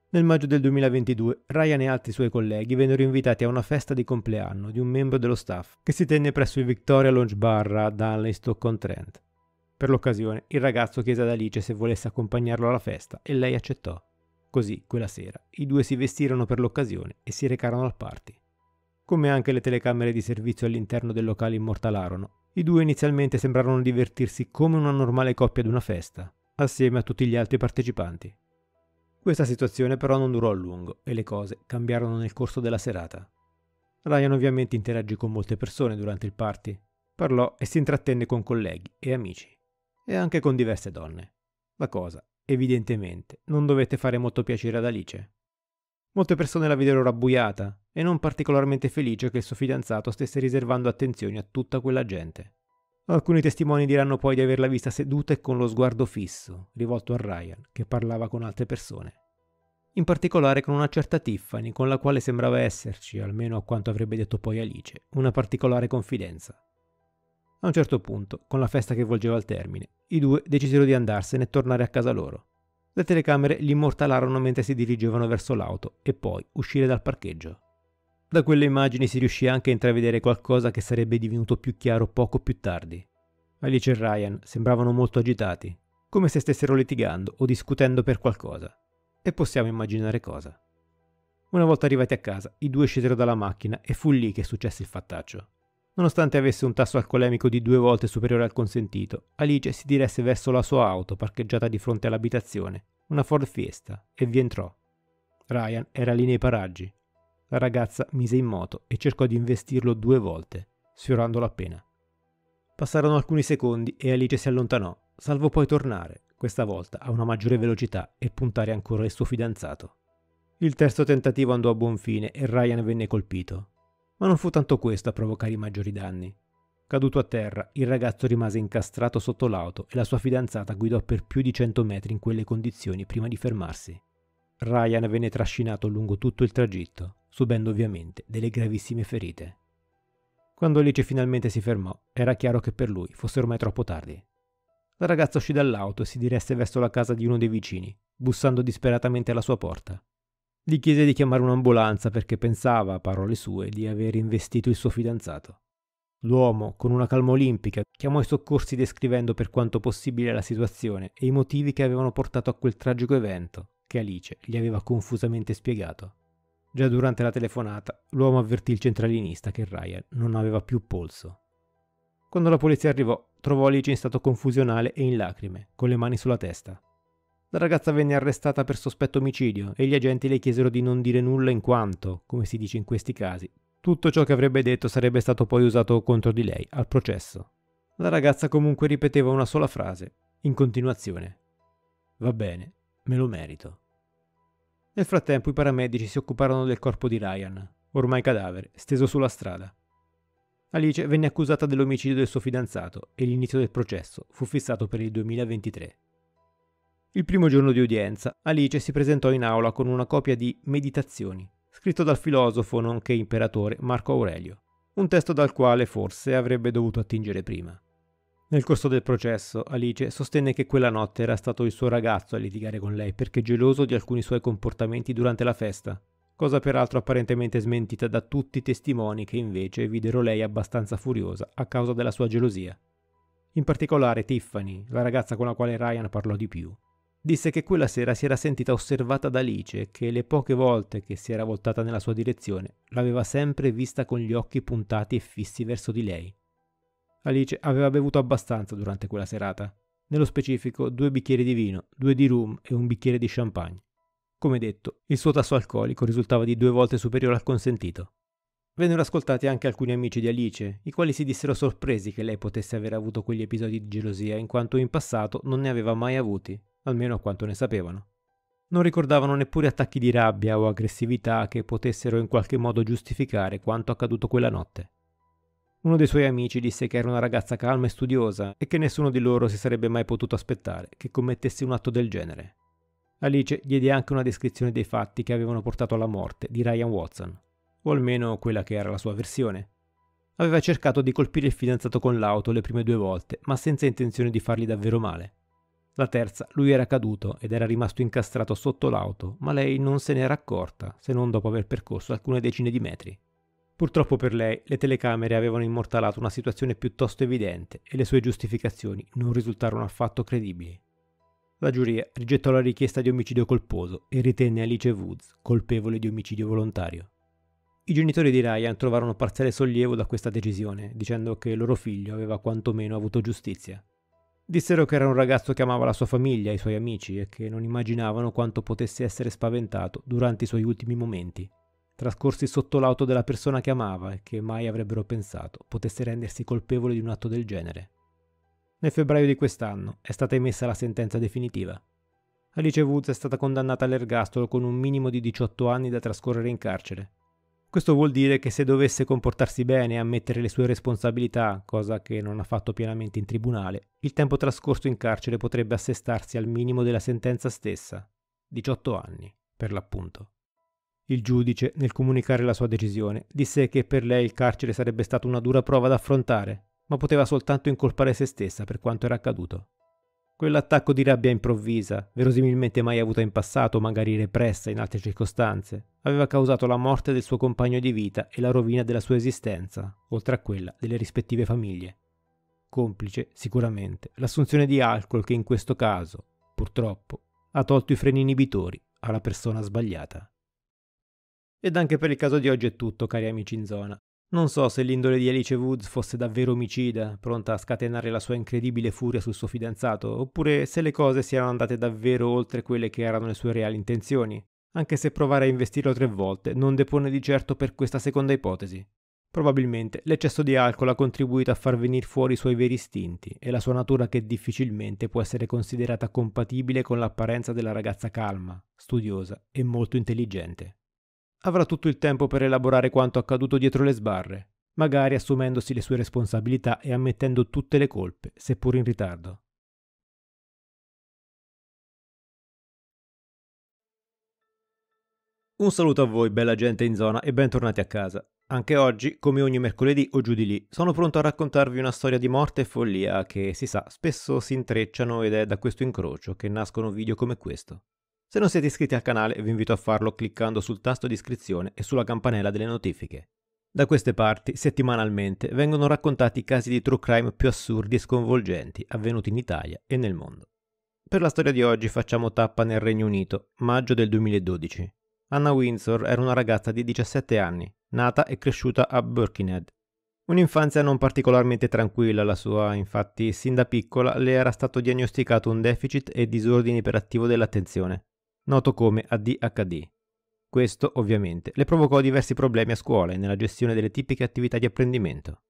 Nel maggio del 2022 Ryan e altri suoi colleghi vennero invitati a una festa di compleanno di un membro dello staff che si tenne presso il Victoria Lounge Bar a Dunley Stockton Trent. Per l'occasione il ragazzo chiese ad Alice se volesse accompagnarlo alla festa e lei accettò. Così, quella sera, i due si vestirono per l'occasione e si recarono al party come anche le telecamere di servizio all'interno del locale immortalarono, i due inizialmente sembrarono divertirsi come una normale coppia ad una festa, assieme a tutti gli altri partecipanti. Questa situazione però non durò a lungo e le cose cambiarono nel corso della serata. Ryan ovviamente interagì con molte persone durante il party, parlò e si intrattenne con colleghi e amici, e anche con diverse donne. La cosa, evidentemente, non dovette fare molto piacere ad Alice, Molte persone la videro rabbuiata e non particolarmente felice che il suo fidanzato stesse riservando attenzioni a tutta quella gente. Alcuni testimoni diranno poi di averla vista seduta e con lo sguardo fisso, rivolto a Ryan, che parlava con altre persone. In particolare con una certa Tiffany, con la quale sembrava esserci, almeno a quanto avrebbe detto poi Alice, una particolare confidenza. A un certo punto, con la festa che volgeva al termine, i due decisero di andarsene e tornare a casa loro. Le telecamere li immortalarono mentre si dirigevano verso l'auto e poi uscire dal parcheggio. Da quelle immagini si riuscì anche a intravedere qualcosa che sarebbe divenuto più chiaro poco più tardi. Alice e Ryan sembravano molto agitati, come se stessero litigando o discutendo per qualcosa. E possiamo immaginare cosa. Una volta arrivati a casa, i due scesero dalla macchina e fu lì che successe il fattaccio. Nonostante avesse un tasso alcolemico di due volte superiore al consentito, Alice si diresse verso la sua auto parcheggiata di fronte all'abitazione, una Ford Fiesta, e vi entrò. Ryan era lì nei paraggi. La ragazza mise in moto e cercò di investirlo due volte, sfiorandolo appena. Passarono alcuni secondi e Alice si allontanò, salvo poi tornare, questa volta a una maggiore velocità e puntare ancora il suo fidanzato. Il terzo tentativo andò a buon fine e Ryan venne colpito, ma non fu tanto questo a provocare i maggiori danni. Caduto a terra, il ragazzo rimase incastrato sotto l'auto e la sua fidanzata guidò per più di 100 metri in quelle condizioni prima di fermarsi. Ryan venne trascinato lungo tutto il tragitto, subendo ovviamente delle gravissime ferite. Quando Alice finalmente si fermò, era chiaro che per lui fosse ormai troppo tardi. La ragazza uscì dall'auto e si diresse verso la casa di uno dei vicini, bussando disperatamente alla sua porta gli chiese di chiamare un'ambulanza perché pensava, parole sue, di aver investito il suo fidanzato. L'uomo, con una calma olimpica, chiamò i soccorsi descrivendo per quanto possibile la situazione e i motivi che avevano portato a quel tragico evento, che Alice gli aveva confusamente spiegato. Già durante la telefonata, l'uomo avvertì il centralinista che Ryan non aveva più polso. Quando la polizia arrivò, trovò Alice in stato confusionale e in lacrime, con le mani sulla testa. La ragazza venne arrestata per sospetto omicidio e gli agenti le chiesero di non dire nulla in quanto, come si dice in questi casi, tutto ciò che avrebbe detto sarebbe stato poi usato contro di lei al processo. La ragazza comunque ripeteva una sola frase, in continuazione. Va bene, me lo merito. Nel frattempo i paramedici si occuparono del corpo di Ryan, ormai cadavere, steso sulla strada. Alice venne accusata dell'omicidio del suo fidanzato e l'inizio del processo fu fissato per il 2023. Il primo giorno di udienza, Alice si presentò in aula con una copia di Meditazioni, scritto dal filosofo nonché imperatore Marco Aurelio, un testo dal quale forse avrebbe dovuto attingere prima. Nel corso del processo, Alice sostenne che quella notte era stato il suo ragazzo a litigare con lei perché geloso di alcuni suoi comportamenti durante la festa, cosa peraltro apparentemente smentita da tutti i testimoni che invece videro lei abbastanza furiosa a causa della sua gelosia. In particolare Tiffany, la ragazza con la quale Ryan parlò di più, disse che quella sera si era sentita osservata da Alice e che le poche volte che si era voltata nella sua direzione l'aveva sempre vista con gli occhi puntati e fissi verso di lei. Alice aveva bevuto abbastanza durante quella serata, nello specifico due bicchieri di vino, due di rum e un bicchiere di champagne. Come detto, il suo tasso alcolico risultava di due volte superiore al consentito. Vennero ascoltati anche alcuni amici di Alice, i quali si dissero sorpresi che lei potesse aver avuto quegli episodi di gelosia, in quanto in passato non ne aveva mai avuti, almeno a quanto ne sapevano. Non ricordavano neppure attacchi di rabbia o aggressività che potessero in qualche modo giustificare quanto accaduto quella notte. Uno dei suoi amici disse che era una ragazza calma e studiosa e che nessuno di loro si sarebbe mai potuto aspettare che commettesse un atto del genere. Alice diede anche una descrizione dei fatti che avevano portato alla morte di Ryan Watson, o almeno quella che era la sua versione. Aveva cercato di colpire il fidanzato con l'auto le prime due volte, ma senza intenzione di fargli davvero male. La terza, lui era caduto ed era rimasto incastrato sotto l'auto, ma lei non se n'era accorta, se non dopo aver percorso alcune decine di metri. Purtroppo per lei le telecamere avevano immortalato una situazione piuttosto evidente e le sue giustificazioni non risultarono affatto credibili. La giuria rigettò la richiesta di omicidio colposo e ritenne Alice Woods colpevole di omicidio volontario. I genitori di Ryan trovarono parziale sollievo da questa decisione, dicendo che il loro figlio aveva quantomeno avuto giustizia. Dissero che era un ragazzo che amava la sua famiglia e i suoi amici e che non immaginavano quanto potesse essere spaventato durante i suoi ultimi momenti, trascorsi sotto l'auto della persona che amava e che mai avrebbero pensato potesse rendersi colpevole di un atto del genere. Nel febbraio di quest'anno è stata emessa la sentenza definitiva. Alice Woods è stata condannata all'ergastolo con un minimo di 18 anni da trascorrere in carcere questo vuol dire che se dovesse comportarsi bene e ammettere le sue responsabilità, cosa che non ha fatto pienamente in tribunale, il tempo trascorso in carcere potrebbe assestarsi al minimo della sentenza stessa, 18 anni, per l'appunto. Il giudice, nel comunicare la sua decisione, disse che per lei il carcere sarebbe stata una dura prova da affrontare, ma poteva soltanto incolpare se stessa per quanto era accaduto. Quell'attacco di rabbia improvvisa, verosimilmente mai avuta in passato, magari repressa in altre circostanze, aveva causato la morte del suo compagno di vita e la rovina della sua esistenza, oltre a quella delle rispettive famiglie. Complice, sicuramente, l'assunzione di alcol che in questo caso, purtroppo, ha tolto i freni inibitori alla persona sbagliata. Ed anche per il caso di oggi è tutto, cari amici in zona. Non so se l'indole di Alice Woods fosse davvero omicida, pronta a scatenare la sua incredibile furia sul suo fidanzato, oppure se le cose siano andate davvero oltre quelle che erano le sue reali intenzioni, anche se provare a investirlo tre volte non depone di certo per questa seconda ipotesi. Probabilmente l'eccesso di alcol ha contribuito a far venire fuori i suoi veri istinti e la sua natura che difficilmente può essere considerata compatibile con l'apparenza della ragazza calma, studiosa e molto intelligente avrà tutto il tempo per elaborare quanto accaduto dietro le sbarre, magari assumendosi le sue responsabilità e ammettendo tutte le colpe, seppur in ritardo. Un saluto a voi, bella gente in zona, e bentornati a casa. Anche oggi, come ogni mercoledì o giù di lì, sono pronto a raccontarvi una storia di morte e follia che, si sa, spesso si intrecciano ed è da questo incrocio che nascono video come questo. Se non siete iscritti al canale vi invito a farlo cliccando sul tasto di iscrizione e sulla campanella delle notifiche. Da queste parti, settimanalmente, vengono raccontati i casi di true crime più assurdi e sconvolgenti avvenuti in Italia e nel mondo. Per la storia di oggi facciamo tappa nel Regno Unito, maggio del 2012. Anna Windsor era una ragazza di 17 anni, nata e cresciuta a Birkenhead. Un'infanzia non particolarmente tranquilla la sua, infatti sin da piccola le era stato diagnosticato un deficit e disordine iperattivo dell'attenzione, noto come ADHD. Questo, ovviamente, le provocò diversi problemi a scuola e nella gestione delle tipiche attività di apprendimento.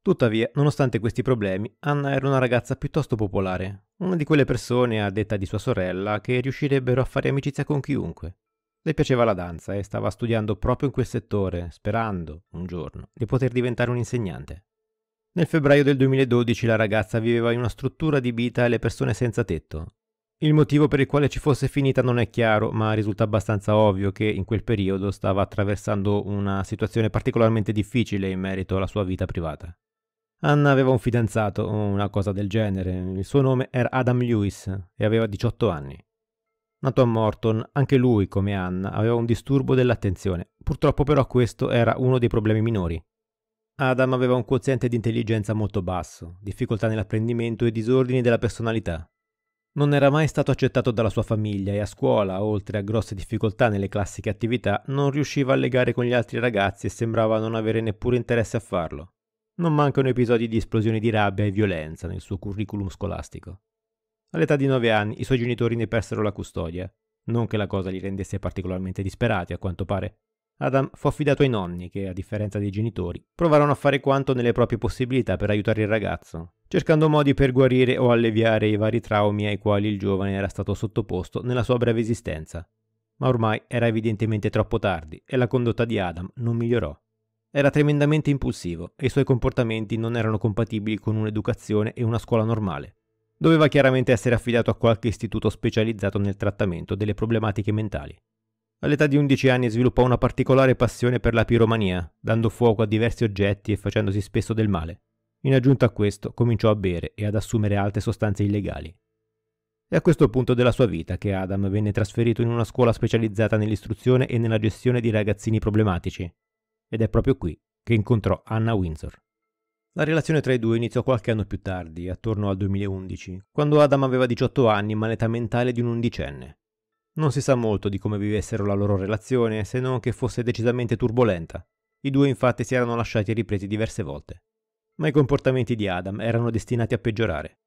Tuttavia, nonostante questi problemi, Anna era una ragazza piuttosto popolare, una di quelle persone, a detta di sua sorella, che riuscirebbero a fare amicizia con chiunque. Le piaceva la danza e stava studiando proprio in quel settore, sperando, un giorno, di poter diventare un insegnante. Nel febbraio del 2012 la ragazza viveva in una struttura adibita alle persone senza tetto, il motivo per il quale ci fosse finita non è chiaro, ma risulta abbastanza ovvio che in quel periodo stava attraversando una situazione particolarmente difficile in merito alla sua vita privata. Anna aveva un fidanzato, una cosa del genere, il suo nome era Adam Lewis e aveva 18 anni. Nato a Morton, anche lui, come Anna, aveva un disturbo dell'attenzione, purtroppo però questo era uno dei problemi minori. Adam aveva un quoziente di intelligenza molto basso, difficoltà nell'apprendimento e disordini della personalità. Non era mai stato accettato dalla sua famiglia e a scuola, oltre a grosse difficoltà nelle classiche attività, non riusciva a legare con gli altri ragazzi e sembrava non avere neppure interesse a farlo. Non mancano episodi di esplosioni di rabbia e violenza nel suo curriculum scolastico. All'età di 9 anni i suoi genitori ne persero la custodia, non che la cosa li rendesse particolarmente disperati, a quanto pare. Adam fu affidato ai nonni che, a differenza dei genitori, provarono a fare quanto nelle proprie possibilità per aiutare il ragazzo, cercando modi per guarire o alleviare i vari traumi ai quali il giovane era stato sottoposto nella sua breve esistenza. Ma ormai era evidentemente troppo tardi e la condotta di Adam non migliorò. Era tremendamente impulsivo e i suoi comportamenti non erano compatibili con un'educazione e una scuola normale. Doveva chiaramente essere affidato a qualche istituto specializzato nel trattamento delle problematiche mentali. All'età di 11 anni sviluppò una particolare passione per la piromania, dando fuoco a diversi oggetti e facendosi spesso del male. In aggiunta a questo, cominciò a bere e ad assumere altre sostanze illegali. È a questo punto della sua vita che Adam venne trasferito in una scuola specializzata nell'istruzione e nella gestione di ragazzini problematici. Ed è proprio qui che incontrò Anna Windsor. La relazione tra i due iniziò qualche anno più tardi, attorno al 2011, quando Adam aveva 18 anni ma l'età mentale di un undicenne. Non si sa molto di come vivessero la loro relazione, se non che fosse decisamente turbolenta. I due infatti si erano lasciati ripresi diverse volte. Ma i comportamenti di Adam erano destinati a peggiorare.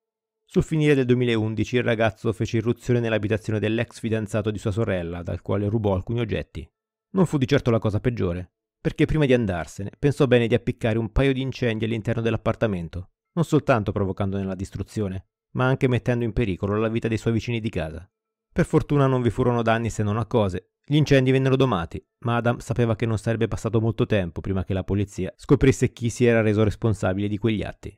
Sul finire del 2011 il ragazzo fece irruzione nell'abitazione dell'ex fidanzato di sua sorella, dal quale rubò alcuni oggetti. Non fu di certo la cosa peggiore, perché prima di andarsene pensò bene di appiccare un paio di incendi all'interno dell'appartamento, non soltanto provocandone la distruzione, ma anche mettendo in pericolo la vita dei suoi vicini di casa. Per fortuna non vi furono danni se non a cose. Gli incendi vennero domati, ma Adam sapeva che non sarebbe passato molto tempo prima che la polizia scoprisse chi si era reso responsabile di quegli atti.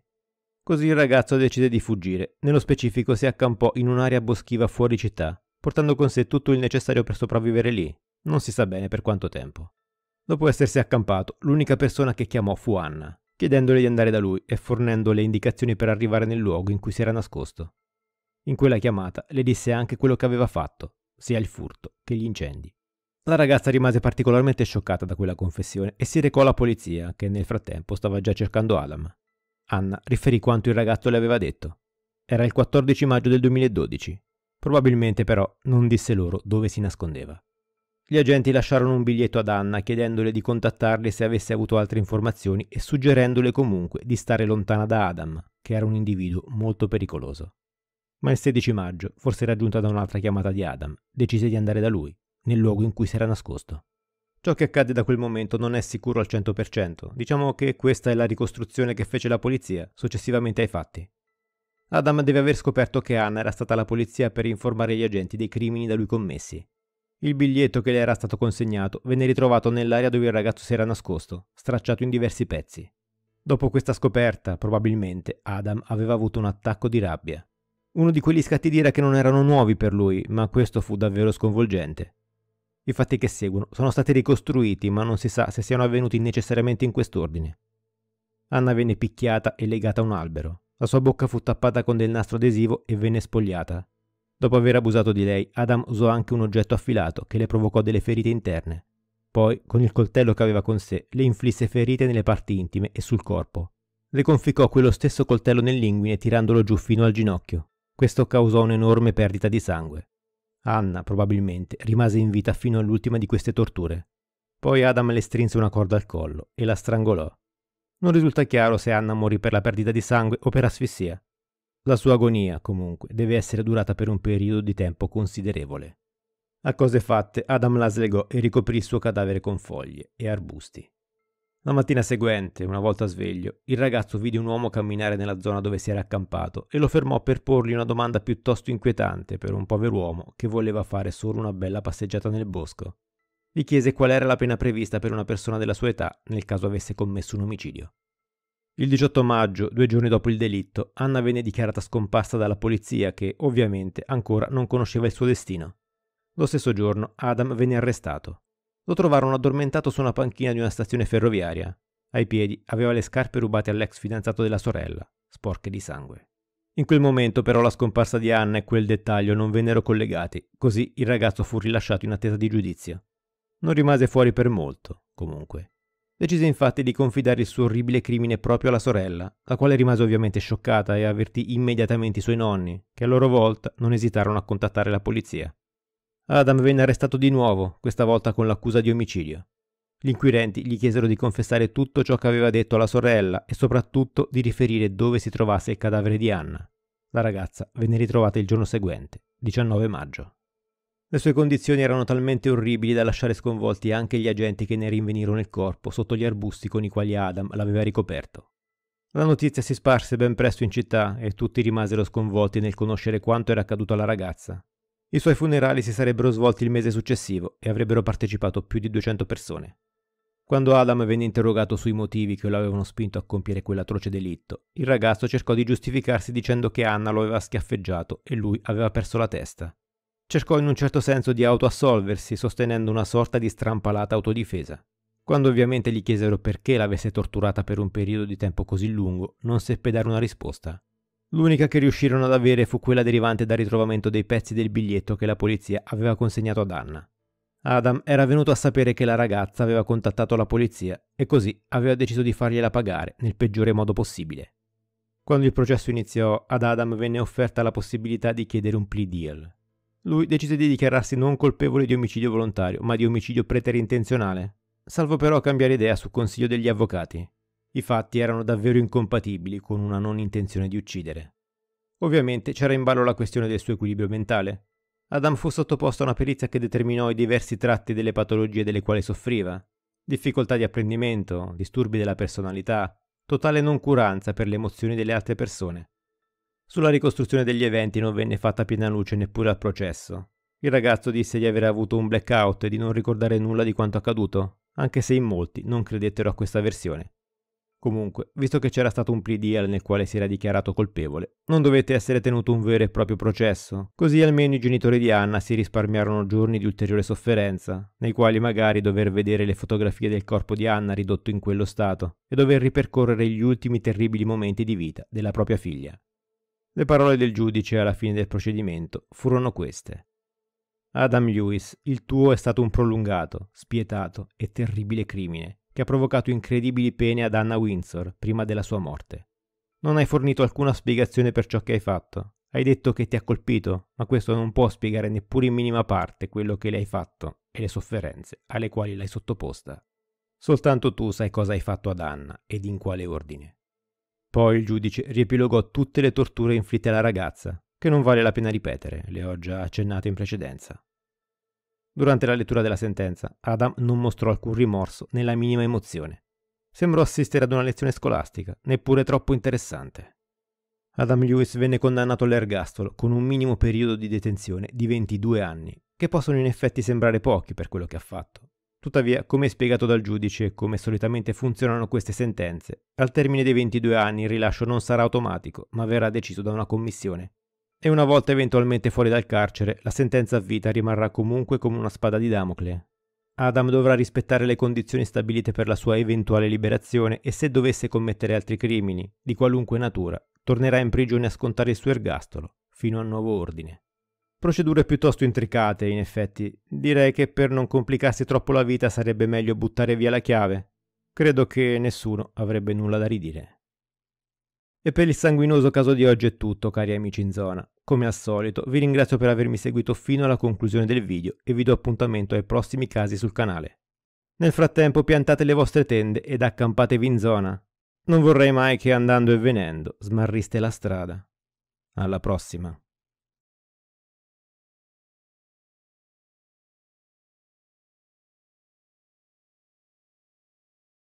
Così il ragazzo decide di fuggire. Nello specifico si accampò in un'area boschiva fuori città, portando con sé tutto il necessario per sopravvivere lì. Non si sa bene per quanto tempo. Dopo essersi accampato, l'unica persona che chiamò fu Anna, chiedendole di andare da lui e fornendo le indicazioni per arrivare nel luogo in cui si era nascosto. In quella chiamata le disse anche quello che aveva fatto, sia il furto che gli incendi. La ragazza rimase particolarmente scioccata da quella confessione e si recò alla polizia, che nel frattempo stava già cercando Adam. Anna riferì quanto il ragazzo le aveva detto. Era il 14 maggio del 2012. Probabilmente però non disse loro dove si nascondeva. Gli agenti lasciarono un biglietto ad Anna chiedendole di contattarli se avesse avuto altre informazioni e suggerendole comunque di stare lontana da Adam, che era un individuo molto pericoloso. Ma il 16 maggio, forse raggiunta da un'altra chiamata di Adam, decise di andare da lui, nel luogo in cui si era nascosto. Ciò che accadde da quel momento non è sicuro al 100%, diciamo che questa è la ricostruzione che fece la polizia successivamente ai fatti. Adam deve aver scoperto che Anna era stata alla polizia per informare gli agenti dei crimini da lui commessi. Il biglietto che le era stato consegnato venne ritrovato nell'area dove il ragazzo si era nascosto, stracciato in diversi pezzi. Dopo questa scoperta, probabilmente, Adam aveva avuto un attacco di rabbia uno di quegli scatti d'ira che non erano nuovi per lui, ma questo fu davvero sconvolgente. I fatti che seguono sono stati ricostruiti, ma non si sa se siano avvenuti necessariamente in quest'ordine. Anna venne picchiata e legata a un albero. La sua bocca fu tappata con del nastro adesivo e venne spogliata. Dopo aver abusato di lei, Adam usò anche un oggetto affilato che le provocò delle ferite interne. Poi, con il coltello che aveva con sé, le inflisse ferite nelle parti intime e sul corpo. Le conficcò quello stesso coltello nell'inguine tirandolo giù fino al ginocchio. Questo causò un'enorme perdita di sangue. Anna, probabilmente, rimase in vita fino all'ultima di queste torture. Poi Adam le strinse una corda al collo e la strangolò. Non risulta chiaro se Anna morì per la perdita di sangue o per asfissia. La sua agonia, comunque, deve essere durata per un periodo di tempo considerevole. A cose fatte, Adam la slegò e ricoprì il suo cadavere con foglie e arbusti. La mattina seguente, una volta sveglio, il ragazzo vide un uomo camminare nella zona dove si era accampato e lo fermò per porgli una domanda piuttosto inquietante per un povero uomo che voleva fare solo una bella passeggiata nel bosco. Gli chiese qual era la pena prevista per una persona della sua età nel caso avesse commesso un omicidio. Il 18 maggio, due giorni dopo il delitto, Anna venne dichiarata scomparsa dalla polizia che, ovviamente, ancora non conosceva il suo destino. Lo stesso giorno, Adam venne arrestato. Lo trovarono addormentato su una panchina di una stazione ferroviaria. Ai piedi aveva le scarpe rubate all'ex fidanzato della sorella, sporche di sangue. In quel momento però la scomparsa di Anna e quel dettaglio non vennero collegati, così il ragazzo fu rilasciato in attesa di giudizio. Non rimase fuori per molto, comunque. Decise infatti di confidare il suo orribile crimine proprio alla sorella, la quale rimase ovviamente scioccata e avvertì immediatamente i suoi nonni, che a loro volta non esitarono a contattare la polizia. Adam venne arrestato di nuovo, questa volta con l'accusa di omicidio. Gli inquirenti gli chiesero di confessare tutto ciò che aveva detto alla sorella e soprattutto di riferire dove si trovasse il cadavere di Anna. La ragazza venne ritrovata il giorno seguente, 19 maggio. Le sue condizioni erano talmente orribili da lasciare sconvolti anche gli agenti che ne rinvenirono il corpo sotto gli arbusti con i quali Adam l'aveva ricoperto. La notizia si sparse ben presto in città e tutti rimasero sconvolti nel conoscere quanto era accaduto alla ragazza, i suoi funerali si sarebbero svolti il mese successivo e avrebbero partecipato più di 200 persone. Quando Adam venne interrogato sui motivi che lo avevano spinto a compiere quell'atroce delitto, il ragazzo cercò di giustificarsi dicendo che Anna lo aveva schiaffeggiato e lui aveva perso la testa. Cercò in un certo senso di autoassolversi sostenendo una sorta di strampalata autodifesa. Quando ovviamente gli chiesero perché l'avesse torturata per un periodo di tempo così lungo, non seppe dare una risposta. L'unica che riuscirono ad avere fu quella derivante dal ritrovamento dei pezzi del biglietto che la polizia aveva consegnato ad Anna. Adam era venuto a sapere che la ragazza aveva contattato la polizia e così aveva deciso di fargliela pagare nel peggiore modo possibile. Quando il processo iniziò, ad Adam venne offerta la possibilità di chiedere un plea deal. Lui decise di dichiararsi non colpevole di omicidio volontario, ma di omicidio preterintenzionale, salvo però cambiare idea su consiglio degli avvocati. I fatti erano davvero incompatibili con una non intenzione di uccidere. Ovviamente c'era in ballo la questione del suo equilibrio mentale. Adam fu sottoposto a una perizia che determinò i diversi tratti delle patologie delle quali soffriva. Difficoltà di apprendimento, disturbi della personalità, totale noncuranza per le emozioni delle altre persone. Sulla ricostruzione degli eventi non venne fatta piena luce neppure al processo. Il ragazzo disse di aver avuto un blackout e di non ricordare nulla di quanto accaduto, anche se in molti non credettero a questa versione. Comunque, visto che c'era stato un plea deal nel quale si era dichiarato colpevole, non dovette essere tenuto un vero e proprio processo, così almeno i genitori di Anna si risparmiarono giorni di ulteriore sofferenza, nei quali magari dover vedere le fotografie del corpo di Anna ridotto in quello stato e dover ripercorrere gli ultimi terribili momenti di vita della propria figlia. Le parole del giudice alla fine del procedimento furono queste. Adam Lewis, il tuo è stato un prolungato, spietato e terribile crimine che ha provocato incredibili pene ad Anna Windsor prima della sua morte. Non hai fornito alcuna spiegazione per ciò che hai fatto. Hai detto che ti ha colpito, ma questo non può spiegare neppure in minima parte quello che le hai fatto e le sofferenze alle quali l'hai sottoposta. Soltanto tu sai cosa hai fatto ad Anna ed in quale ordine. Poi il giudice riepilogò tutte le torture inflitte alla ragazza, che non vale la pena ripetere, le ho già accennato in precedenza. Durante la lettura della sentenza, Adam non mostrò alcun rimorso né la minima emozione. Sembrò assistere ad una lezione scolastica, neppure troppo interessante. Adam Lewis venne condannato all'ergastolo con un minimo periodo di detenzione di 22 anni, che possono in effetti sembrare pochi per quello che ha fatto. Tuttavia, come spiegato dal giudice e come solitamente funzionano queste sentenze, al termine dei 22 anni il rilascio non sarà automatico, ma verrà deciso da una commissione e una volta eventualmente fuori dal carcere, la sentenza a vita rimarrà comunque come una spada di Damocle. Adam dovrà rispettare le condizioni stabilite per la sua eventuale liberazione e se dovesse commettere altri crimini, di qualunque natura, tornerà in prigione a scontare il suo ergastolo, fino a nuovo ordine. Procedure piuttosto intricate, in effetti. Direi che per non complicarsi troppo la vita sarebbe meglio buttare via la chiave. Credo che nessuno avrebbe nulla da ridire. E per il sanguinoso caso di oggi è tutto, cari amici in zona. Come al solito vi ringrazio per avermi seguito fino alla conclusione del video e vi do appuntamento ai prossimi casi sul canale. Nel frattempo piantate le vostre tende ed accampatevi in zona. Non vorrei mai che andando e venendo smarriste la strada. Alla prossima.